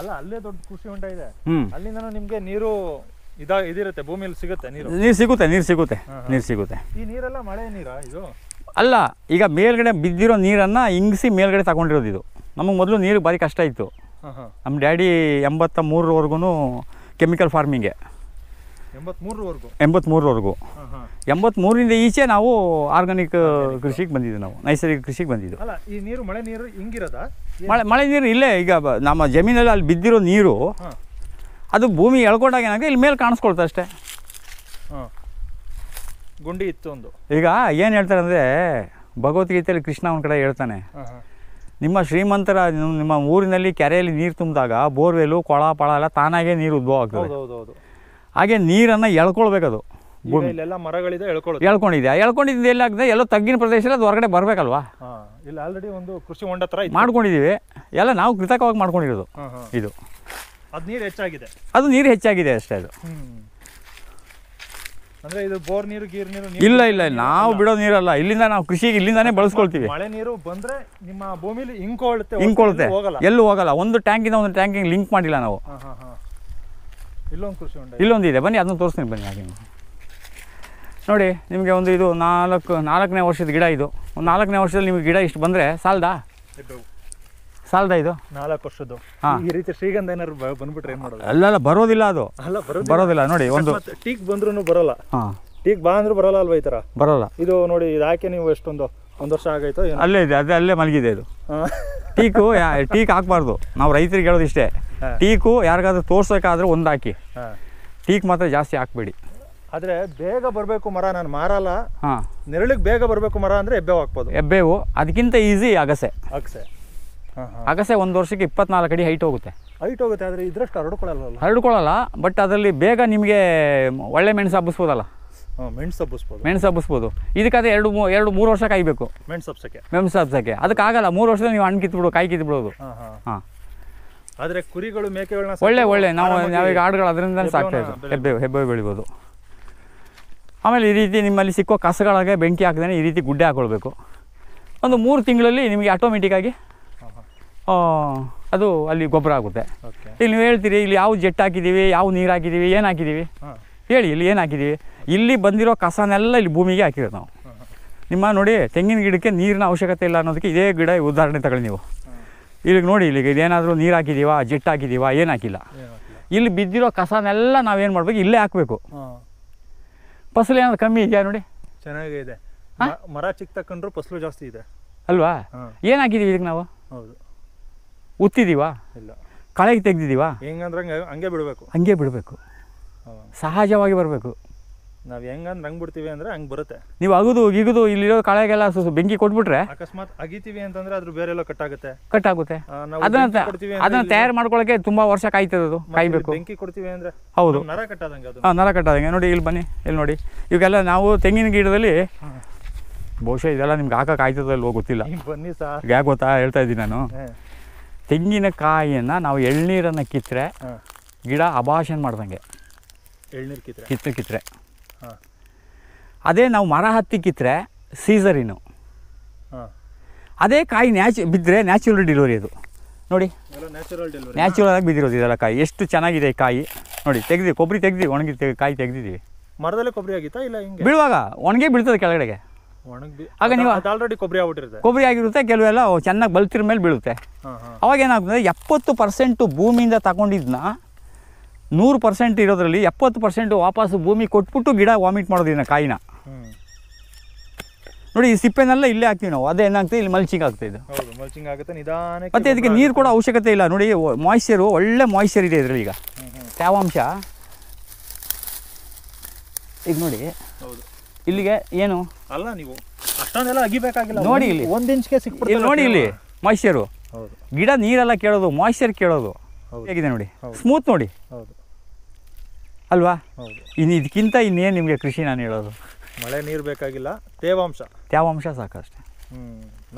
Speaker 2: ಅಲ್ಲ ಅಲ್ಲೇ ದೊಡ್ಡ ಕೃಷಿ ಹೊಂಡ ಇದೆ ಅಲ್ಲಿಂದನು ಅಲ್ಲಿಂದ ನಿಮ್ಗೆ ನೀರು ಇದಿರುತ್ತೆ ಭೂಮಿಯಲ್ಲಿ ಸಿಗುತ್ತೆ ನೀರು ನೀರು ಸಿಗುತ್ತೆ ನೀರು ಸಿಗುತ್ತೆ ನೀರು ಸಿಗುತ್ತೆ ಈ ನೀರೆಲ್ಲ ಮಳೆ ನೀರಾ ಇದು
Speaker 1: ಅಲ್ಲ ಈಗ ಮೇಲ್ಗಡೆ ಬಿದ್ದಿರೋ ನೀರನ್ನ ಹಿಂಗಿಸಿ ಮೇಲ್ಗಡೆ ತಗೊಂಡಿರೋದು ಇದು ನಮಗೆ ಮೊದಲು ನೀರು ಭಾರಿ ಕಷ್ಟ ಇತ್ತು ನಮ್ಮ ಡ್ಯಾಡಿ ಎಂಬತ್ತ ಮೂರರವರೆಗೂ ಕೆಮಿಕಲ್ ಫಾರ್ಮಿಂಗೆ
Speaker 2: ಎಂಬತ್ಮೂರವರೆಗೂ
Speaker 1: ಎಂಬತ್ ಎಂಬತ್ಮೂರಿಂದ ಈಚೆ ನಾವು ಆರ್ಗಾನಿಕ್ ಕೃಷಿಗೆ ಬಂದಿದ್ದು ನಾವು ನೈಸರ್ಗಿಕ ಕೃಷಿಗೆ ಬಂದಿದ್ದು
Speaker 2: ಅಲ್ಲ ಈ ನೀರು ಮಳೆ ನೀರು ಹಿಂಗಿರೋದ ಮಳೆ ಮಳೆ
Speaker 1: ನೀರು ಇಲ್ಲೇ ಈಗ ನಮ್ಮ ಜಮೀನಲ್ಲಿ ಅಲ್ಲಿ ಬಿದ್ದಿರೋ ನೀರು ಅದು ಭೂಮಿ ಎಳ್ಕೊಂಡಾಗ ಏನಾಗ ಇಲ್ಲಿ ಮೇಲೆ ಕಾಣಿಸ್ಕೊಳ್ತಾ ಅಷ್ಟೇ
Speaker 2: ಗುಂಡಿ ಇತ್ತು ಒಂದು
Speaker 1: ಈಗ ಏನು ಹೇಳ್ತಾರೆ ಅಂದರೆ ಭಗವದ್ಗೀತೆಯಲ್ಲಿ ಕೃಷ್ಣ ಅವನ ಕಡೆ ಹೇಳ್ತಾನೆ ನಿಮ್ಮ ಶ್ರೀಮಂತರ ನಿಮ್ಮ ಊರಿನಲ್ಲಿ ಕೆರೆಯಲ್ಲಿ ನೀರು ತುಂಬಿದಾಗ ಬೋರ್ವೆಲು ಕೊಳ ಪಳ ಎಲ್ಲ ತಾನಾಗೇ ನೀರು ಉದ್ಭವ
Speaker 2: ಆಗ್ತದೆ
Speaker 1: ಹಾಗೆ ನೀರನ್ನು ಎಳ್ಕೊಳ್ಬೇಕದು
Speaker 2: ಇಲ್ಲೆಲ್ಲ ಮರಗಳಿದೆ ಎಳ್ಕೊಳ್ಳಿ ಎಳ್ಕೊಂಡಿದೆ
Speaker 1: ಎಳ್ಕೊಂಡಿದ್ದು ಎಲ್ಲಾಗಿದೆ ಎಲ್ಲೋ ತಗ್ಗಿನ ಪ್ರದೇಶದಲ್ಲಿ ಅದು ಹೊರಗಡೆ ಬರಬೇಕಲ್ವಾ
Speaker 2: ಇಲ್ಲ ಆಲ್ರೆಡಿ ಒಂದು ಕೃಷಿ ಹೊಂಡ ಥರ ಮಾಡ್ಕೊಂಡಿದ್ದೀವಿ
Speaker 1: ಎಲ್ಲ ನಾವು ಕೃತಕವಾಗಿ ಮಾಡ್ಕೊಂಡಿರೋದು ಇದು
Speaker 2: ಅದು ನೀರು ಹೆಚ್ಚಾಗಿದೆ
Speaker 1: ಅದು ನೀರು ಹೆಚ್ಚಾಗಿದೆ ಅಷ್ಟೇ ಅದು
Speaker 2: ಅಂದ್ರೆ ಇದು ಬೋರ್ ನೀರು ಗೀರ್ ನೀರು
Speaker 1: ಇಲ್ಲ ಇಲ್ಲ ನಾವು ಬಿಡೋ ನೀರಲ್ಲ ಇಲ್ಲಿಂದ ನಾವು ಕೃಷಿಗೆ ಇಲ್ಲಿಂದಾನೇ ಬಳಸ್ಕೊಳ್ತೀವಿ ಮಳೆ
Speaker 2: ನೀರು ಬಂದ್ರೆ ನಿಮ್ಮ ಭೂಮಿಲಿ ಹಿಂಕೊಳುತ್ತೆ ಹೋಗಲ್ಲ ಎಲ್ಲೂ
Speaker 1: ಹೋಗಲ್ಲ ಒಂದು ಟ್ಯಾಂಕಿಂದ ಒಂದು ಟ್ಯಾಂಕಿಂಗ್ ಲಿಂಕ್ ಮಾಡಿಲ್ಲ ನಾವು ಇಲ್ಲೊಂದು ಕೃಷಿ ಹೊಂಡ ಇಲ್ಲೊಂದಿದೆ ಬನ್ನಿ ಅದನ್ನು ತೋರಿಸ್ತೀನಿ ಬನ್ನಿ ಹಾಗೆ ನೋಡಿ ನಿಮಗೆ ಒಂದು ಇದು ನಾಲ್ಕು ನಾಲ್ಕನೇ ವರ್ಷದ ಗಿಡ ಇದು ಒಂದು ನಾಲ್ಕನೇ ವರ್ಷದಲ್ಲಿ ನಿಮಗೆ ಗಿಡ ಇಷ್ಟು ಬಂದರೆ ಸಾಲದಾ ಸಾಲದ ಇದು
Speaker 2: ನಾಲ್ಕು ವರ್ಷದ್ದು ಹಾಂ ಈ ರೀತಿ ಶ್ರೀಗಂಧ ಏನಾದ್ರು ಬಂದ್ಬಿಟ್ರೆ ಏನು ಮಾಡೋದು ಅಲ್ಲ
Speaker 1: ಬರೋದಿಲ್ಲ ಅದು ಅಲ್ಲ ಬರೋದಿಲ್ಲ ನೋಡಿ ಒಂದು
Speaker 2: ಟೀಕ್ ಬಂದ್ರೂ ಬರೋಲ್ಲ ಹಾಂ ಟೀಕ್ ಬಾ ಅಂದ್ರೂ ಬರೋಲ್ಲ ಅಲ್ವ ಈ ಥರ ಬರೋಲ್ಲ ಇದು ನೋಡಿ ಇದು ಯಾಕೆ ನೀವು ಎಷ್ಟೊಂದು ಒಂದು ವರ್ಷ ಆಗೈತೋ
Speaker 1: ಅಲ್ಲೇ ಇದೆ ಅದೇ ಅಲ್ಲೇ ಮಲಗಿದೆ ಇದು ಟೀಕು ಟೀಕ್ ಹಾಕ್ಬಾರ್ದು ನಾವು ರೈತರಿಗೆ ಹೇಳೋದು ಇಷ್ಟೇ ಟೀಕು ಯಾರಿಗಾದ್ರೂ ತೋರ್ಸಬೇಕಾದ್ರೆ ಒಂದು ಹಾಕಿ ಟೀಕ್ ಮಾತ್ರ ಜಾಸ್ತಿ ಹಾಕ್ಬೇಡಿ
Speaker 2: ಆದರೆ ಬೇಗ ಬರಬೇಕು ಮರ ನಾನು ಮಾರಲ್ಲ ಹಾಂ ನೆರಳಿಗೆ
Speaker 1: ಬೇಗ ಬರಬೇಕು ಮರ ಅಂದರೆ ಎಬ್ಬೆವು ಹಾಕ್ಬೋದು ಎಬ್ಬೇವು ಅದಕ್ಕಿಂತ ಈಸಿ ಅಗಸೆ ಅಗಸೆ ಅಗಸೆ ಒಂದು ವರ್ಷಕ್ಕೆ ಇಪ್ಪತ್ನಾಲ್ಕು ಅಡಿ ಹೈಟ್ ಹೋಗುತ್ತೆ
Speaker 2: ಹೈಟ್ ಹೋಗುತ್ತೆ ಆದರೆ ಇದ್ರಷ್ಟು ಹರಡ್ಕೊಳ್ಳಲ್ಲ
Speaker 1: ಹರಡ್ಕೊಳ್ಳಲ್ಲ ಬಟ್ ಅದರಲ್ಲಿ ಬೇಗ ನಿಮಗೆ ಒಳ್ಳೆ ಮೆಣಸು ಹಬ್ಬಿಸ್ಬೋದಲ್ಲ
Speaker 2: ಮೆಣಸು ಹಬ್ಬಿಸ್ಬೋದು ಮೆಣಸು
Speaker 1: ಹಬ್ಬಿಸ್ಬೋದು ಇದಕ್ಕಾದ್ರೆ ಎರಡು ಎರಡು ಮೂರು ವರ್ಷ ಕಾಯ್ಬೇಕು ಮೆಣಸು ಹಬ್ಸಕ್ಕೆ ಮೆಣಸು ಹಬ್ಸಕ್ಕೆ ಅದಕ್ಕಾಗಲ್ಲ ಮೂರು ವರ್ಷದಲ್ಲಿ ನೀವು ಹಣ್ಣು ಕಿತ್ಬಿಡು ಕಾಯಿ ಕಿತ್ಬಿಡೋದು ಹಾಂ
Speaker 2: ಆದರೆ ಕುರಿಗಳು ಮೇಕೆಗಳನ್ನ ಒಳ್ಳೆ ಒಳ್ಳೆ ನಾವು ನಾವೀಗ ಆಡುಗಳು ಅದರಿಂದ ಸಾಕ್ತಾ
Speaker 1: ಹೆಬ್ಬೆ ಹೆಬ್ಬೆ ಬೆಳಿಬೋದು ಆಮೇಲೆ ಈ ರೀತಿ ನಿಮ್ಮಲ್ಲಿ ಸಿಕ್ಕೋ ಕಸಗಳಾಗೆ ಬೆಂಕಿ ಹಾಕಿದ್ರೆ ಈ ರೀತಿ ಗುಡ್ಡೆ ಹಾಕೊಳ್ಬೇಕು ಒಂದು ಮೂರು ತಿಂಗಳಲ್ಲಿ ನಿಮಗೆ ಆಟೋಮೆಟಿಕ್ಕಾಗಿ ಅದು ಅಲ್ಲಿ ಗೊಬ್ಬರ ಆಗುತ್ತೆ ಇಲ್ಲಿ ನೀವು ಹೇಳ್ತೀರಿ ಇಲ್ಲಿ ಯಾವ ಜೆಟ್ ಹಾಕಿದ್ದೀವಿ ಯಾವ ನೀರು ಹಾಕಿದ್ದೀವಿ ಏನು ಹಾಕಿದ್ದೀವಿ ಹೇಳಿ ಇಲ್ಲಿ ಏನು ಹಾಕಿದ್ದೀವಿ ಇಲ್ಲಿ ಬಂದಿರೋ ಕಸನೆಲ್ಲ ಇಲ್ಲಿ ಭೂಮಿಗೆ ಹಾಕಿರೋದು ನಾವು ನಿಮ್ಮ ನೋಡಿ ತೆಂಗಿನ ಗಿಡಕ್ಕೆ ನೀರಿನ ಅವಶ್ಯಕತೆ ಇಲ್ಲ ಅನ್ನೋದಕ್ಕೆ ಇದೇ ಗಿಡ ಉದಾಹರಣೆ ತಗೊಳ್ಳಿ ನೀವು ಇಲ್ಲಿಗೆ ನೋಡಿ ಇಲ್ಲಿಗೆ ಇದೇನಾದರೂ ನೀರು ಹಾಕಿದೀವಾ ಜಿಟ್ ಹಾಕಿದ್ದೀವಾ ಏನು ಹಾಕಿಲ್ಲ ಇಲ್ಲಿ ಬಿದ್ದಿರೋ ಕಸನೆಲ್ಲ ಏನು ಮಾಡಬೇಕು ಇಲ್ಲೇ ಹಾಕಬೇಕು ಫಸಲು ಏನಾದ್ರು ಕಮ್ಮಿ ಇದೆಯಾ ನೋಡಿ
Speaker 2: ಚೆನ್ನಾಗಿದೆ ಮರ ಚಿಕ್ಕ ತಕೊಂಡ್ರು ಫಸಲು ಜಾಸ್ತಿ ಇದೆ
Speaker 1: ಅಲ್ವಾ ಏನು ಹಾಕಿದ್ದೀವಿ ಇದಕ್ಕೆ ನಾವು ಹೌದು ಉತ್ತಿದೀವಾ ಇಲ್ಲ ಕಳೆಗೆ ತೆಗ್ದಿದ್ದೀವಾ
Speaker 2: ಹೆಂಗಂದ್ರೆ ಹಂಗೆ ಬಿಡಬೇಕು
Speaker 1: ಹಂಗೆ ಬಿಡಬೇಕು ಸಹಜವಾಗಿ ಬರಬೇಕು
Speaker 2: ನಾವು ಹೆಂಗಂದ್ರೆ ಹಂಗೆ ಬಿಡ್ತೀವಿ ಅಂದ್ರೆ ಹಂಗೆ ಬರುತ್ತೆ
Speaker 1: ನೀವು ಅಗದು ಇಗದು ಇಲ್ಲಿರೋ ಕಾಳೆಗೆಲ್ಲ ಬೆಂಕಿ ಕೊಟ್ಬಿಟ್ರೆ
Speaker 2: ಅಕಸ್ಮಾತ್ ಅಗಿತೀವಿ ಅಂತಂದ್ರೆ ಅದ್ರ ಬೇರೆ ಎಲ್ಲ ಕಟ್ ಆಗುತ್ತೆ
Speaker 1: ಕಟ್ ಆಗುತ್ತೆ ಅದನ್ನ ಕೊಡ್ತೀವಿ ತಯಾರು ಮಾಡ್ಕೊಳ್ಳೋಕೆ ತುಂಬಾ ವರ್ಷ ಕಾಯ್ತದ ಅದು ಕಾಯ್ಬೇಕು ಬೆಂಕಿ
Speaker 2: ಕೊಡ್ತೀವಿ ಅಂದ್ರೆ ಹೌದು ನರ ಕಟ್ಟಾದಂಗೆ ಅದು
Speaker 1: ನರ ಕಟ್ಟದಂಗೆ ನೋಡಿ ಇಲ್ಲಿ ಬನ್ನಿ ಇಲ್ಲಿ ನೋಡಿ ಇವಾಗೆಲ್ಲ ನಾವು ತೆಂಗಿನ ಗಿಡದಲ್ಲಿ ಬಹುಶಃ ಇದೆಲ್ಲ ನಿಮ್ಗೆ ಹಾಕಕ್ಕೆ ಕಾಯ್ತದ ಅಲ್ಲಿ ಗೊತ್ತಿಲ್ಲ ಬನ್ನಿ ಸರ್ ಯಾಕೆ ಗೊತ್ತಾ ಹೇಳ್ತಾ ಇದ್ದೀನಿ ನಾನು ತೆಂಗಿನ ಕಾಯಿಯನ್ನ ನಾವು ಎಳ್ನೀರನ್ನು ಕಿತ್ತರೆ ಗಿಡ ಅಭಾಷಣ ಮಾಡ್ದಂಗೆ ಎಳ್ನೀರು ಕಿತ್ರೆ ಕಿತ್ತು ಕಿತ್ತರೆ ಅದೇ ನಾವು ಮರ ಹತ್ತಿ ಕಿತ್ತರೆ ಸೀಸರಿನು ಅದೇ ಕಾಯಿ ನ್ಯಾಚು ಬಿದ್ದರೆ ನ್ಯಾಚುರಲ್ ಡೆಲಿವರಿ ಅದು ನೋಡಿ ನ್ಯಾಚುರಲ್ ಆಗಿ ಬಿದ್ದಿರೋದು ಇದೆಲ್ಲ ಕಾಯಿ ಎಷ್ಟು ಚೆನ್ನಾಗಿದೆ ಕಾಯಿ ನೋಡಿ ತೆಗ್ದು ಕೊಬ್ಬರಿ ತೆಗ್ದು ಒಣಗಿ ಕಾಯಿ ತೆಗ್ದಿದ್ದೀವಿ
Speaker 2: ಮರದಲ್ಲೇ ಕೊಬ್ಬರಿ ಆಗಿತ್ತಾ ಇಲ್ಲ ಹಿಂಗೆ ಬೀಳುವಾಗ
Speaker 1: ಒಣಗೆ ಬೀಳ್ತದೆ ಕೆಳಗಡೆಗೆ
Speaker 2: ಆಗ ನೀವು ಆಲ್ರೆಡಿ ಕೊಬ್ಬರಿ ಆಗ್ಬಿಟ್ಟಿರುತ್ತೆ ಕೊಬ್ಬರಿ
Speaker 1: ಆಗಿರುತ್ತೆ ಕೆಲವೆಲ್ಲ ಚೆನ್ನಾಗಿ ಬಲ್ತಿರ ಮೇಲೆ ಬೀಳುತ್ತೆ ಅವಾಗ ಏನಾಗ್ತದೆ ಎಪ್ಪತ್ತು ಪರ್ಸೆಂಟು ಭೂಮಿಯಿಂದ ತಗೊಂಡಿದ್ನ ನೂರು ಪರ್ಸೆಂಟ್ ಇರೋದ್ರಲ್ಲಿ ಎಪ್ಪತ್ತು ಪರ್ಸೆಂಟ್ ವಾಪಸ್ಸು ಭೂಮಿ ಕೊಟ್ಬಿಟ್ಟು ಗಿಡ ವಾಮಿಟ್ ಮಾಡೋದಿನ ಕಾಯಿನ ನೋಡಿ ಈ ಸಿಪ್ಪೆನೆಲ್ಲ ಇಲ್ಲೇ ಹಾಕ್ತೀವಿ ನಾವು ಅದೇ ಏನಾಗ್ತದೆ ಇಲ್ಲಿ ಮಲ್ಚಿಂಗ್ ಆಗ್ತದೆ ಮಲ್ಚಿಂಗ್ ಆಗುತ್ತೆ
Speaker 2: ನಿಧಾನ ಮತ್ತೆ ಇದಕ್ಕೆ
Speaker 1: ನೀರು ಕೂಡ ಅವಶ್ಯಕತೆ ಇಲ್ಲ ನೋಡಿ ಮಾಯ್ಶ್ಚರು ಒಳ್ಳೆ ಮಾಯ್ಶ್ಚರ್ ಇದೆ ಇದರಲ್ಲಿ ಈಗ ತೇವಾಂಶ ಈಗ ನೋಡಿ ಇಲ್ಲಿಗೆ ಏನು ಅಲ್ಲ ನೀವು ಅಷ್ಟೊಂದೆಲ್ಲ ಅಗಿಬೇಕಾಗಿಲ್ಲ ನೋಡಿ ಇಲ್ಲಿ ಒಂದು ಇಂಚ್ಗೆ ಸಿಕ್ಬಿಟ್ಟು ನೋಡಿ ಇಲ್ಲಿ ಮಾಯ್ಶ್ಚರು ಗಿಡ ನೀರೆಲ್ಲ ಕೇಳೋದು ಮಾಯ್ಶ್ಚರ್ ಕೇಳೋದು ಹೇಗಿದೆ ನೋಡಿ ಸ್ಮೂತ್ ನೋಡಿ ಹೌದು ಅಲ್ವಾ ಇನ್ನು ಇದಕ್ಕಿಂತ ಇನ್ನೇನು ನಿಮಗೆ ಕೃಷಿ ನಾನು ಹೇಳೋದು
Speaker 2: ಮಳೆ ನೀರು ಬೇಕಾಗಿಲ್ಲ ತೇವಾಂಶ
Speaker 1: ತೇವಾಂಶ ಸಾಕಷ್ಟೇ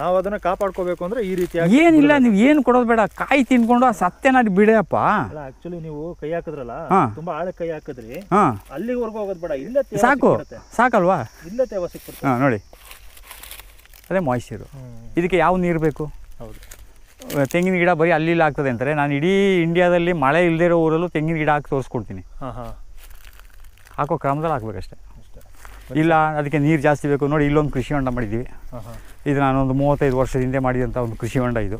Speaker 2: ನಾವು ಅದನ್ನು ಕಾಪಾಡ್ಕೋಬೇಕು ಅಂದರೆ ಈ ರೀತಿ
Speaker 1: ಏನಿಲ್ಲ ನೀವು ಏನು ಕೊಡೋದು ಬೇಡ ಕಾಯಿ ತಿನ್ಕೊಂಡು ಆ ಸತ್ಯನಾಡಿ ಬಿಡಪ್ಪ
Speaker 2: ಆ್ಯಕ್ಚುಲಿ ನೀವು ಕೈ ಹಾಕಿದ್ರಲ್ಲ ತುಂಬ ಆಳ ಕೈ ಹಾಕಿದ್ರಿ ಹಾಂ ಅಲ್ಲಿವರೆಗೂ ಹೋಗೋದು ಬೇಡ ಇಲ್ಲೇ ಸಾಕು ಸಾಕಲ್ವಾ ಇಲ್ಲ ತೇವ
Speaker 1: ಹಾಂ ನೋಡಿ ಅದೇ ಮಾಯ್ಸ್ಚರು ಇದಕ್ಕೆ ಯಾವ ನೀರು ಬೇಕು ಹೌದು ತೆಂಗಿನ ಗಿಡ ಬರೀ ಅಲ್ಲಿ ಇಲ್ಲಿ ಆಗ್ತದೆ ಅಂತಾರೆ ನಾನು ಇಡೀ ಇಂಡಿಯಾದಲ್ಲಿ ಮಳೆ ಇಲ್ಲದಿರೋ ಇರೋ ಊರಲ್ಲೂ ತೆಂಗಿನ ಗಿಡ ಹಾಕಿ ತೋರಿಸ್ಕೊಡ್ತೀನಿ ಹಾಕೋ ಕ್ರಮದಲ್ಲಿ ಹಾಕ್ಬೇಕಷ್ಟೆ ಇಲ್ಲ ಅದಕ್ಕೆ ನೀರು ಜಾಸ್ತಿ ಬೇಕು ನೋಡಿ ಇಲ್ಲೊಂದು ಕೃಷಿ ಹೊಂಡ ಮಾಡಿದ್ದೀವಿ ಇದು ನಾನೊಂದು ಮೂವತ್ತೈದು ವರ್ಷ ಹಿಂದೆ ಮಾಡಿದಂಥ ಒಂದು ಕೃಷಿ ಹೊಂಡ ಇದು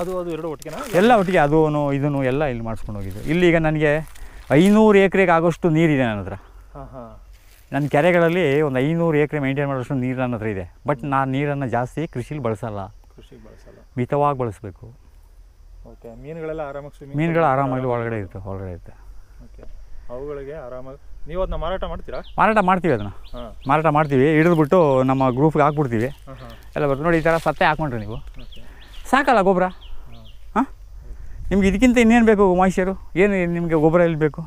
Speaker 2: ಅದು ಅದು ಎರಡು ಒಟ್ಟಿಗೆ
Speaker 1: ಎಲ್ಲ ಒಟ್ಟಿಗೆ ಅದೂ ಇದನ್ನು ಎಲ್ಲ ಇಲ್ಲಿ ಮಾಡಿಸ್ಕೊಂಡು ಹೋಗಿದ್ದು ಇಲ್ಲಿ ಈಗ ನನಗೆ ಐನೂರು ಎಕರೆಗೆ ಆಗೋಷ್ಟು ನೀರಿದೆ ನನ್ನ ಹತ್ರ ನನ್ನ ಕೆರೆಗಳಲ್ಲಿ ಒಂದು ಐನೂರು ಎಕರೆ ಮೇಂಟೈನ್ ಮಾಡೋಷ್ಟು ನೀರು ನನ್ನ ಹತ್ರ ಇದೆ ಬಟ್ ನಾನು ನೀರನ್ನು ಜಾಸ್ತಿ ಕೃಷಿಲಿ ಬಳಸಲ್ಲ ಕೃಷಿ ಬಳಸ ಮಿತವಾಗಿ ಬಳಸಬೇಕು
Speaker 2: ಓಕೆ ಮೀನುಗಳೆಲ್ಲ ಆರಾಮಾಗಿ ಮೀನುಗಳು ಆರಾಮಾಗಿ
Speaker 1: ಒಳಗಡೆ ಇರುತ್ತೆ ಒಳಗಡೆ ಇರುತ್ತೆ
Speaker 2: ಓಕೆ ಅವುಗಳಿಗೆ ಆರಾಮಾಗಿ ನೀವು ಅದನ್ನ ಮಾರಾಟ ಮಾಡ್ತೀರಾ
Speaker 1: ಮಾರಾಟ ಮಾಡ್ತೀವಿ ಅದನ್ನು ಮಾರಾಟ ಮಾಡ್ತೀವಿ ಹಿಡಿದ್ಬಿಟ್ಟು ನಮ್ಮ ಗ್ರೂಫ್ಗೆ ಹಾಕ್ಬಿಡ್ತೀವಿ ಎಲ್ಲ ಬರ್ತೀವಿ ನೋಡಿ ಈ ಥರ ಸತ್ತೆ ಹಾಕ್ಕೊಂಡ್ರಿ ನೀವು ಸಾಕಲ್ಲ ಗೊಬ್ಬರ ಹಾಂ ನಿಮ್ಗೆ ಇದಕ್ಕಿಂತ ಇನ್ನೇನು ಬೇಕು ಮಹೇಶರು ಏನು ನಿಮಗೆ ಗೊಬ್ಬರ ಎಲ್ಲಿ ಬೇಕು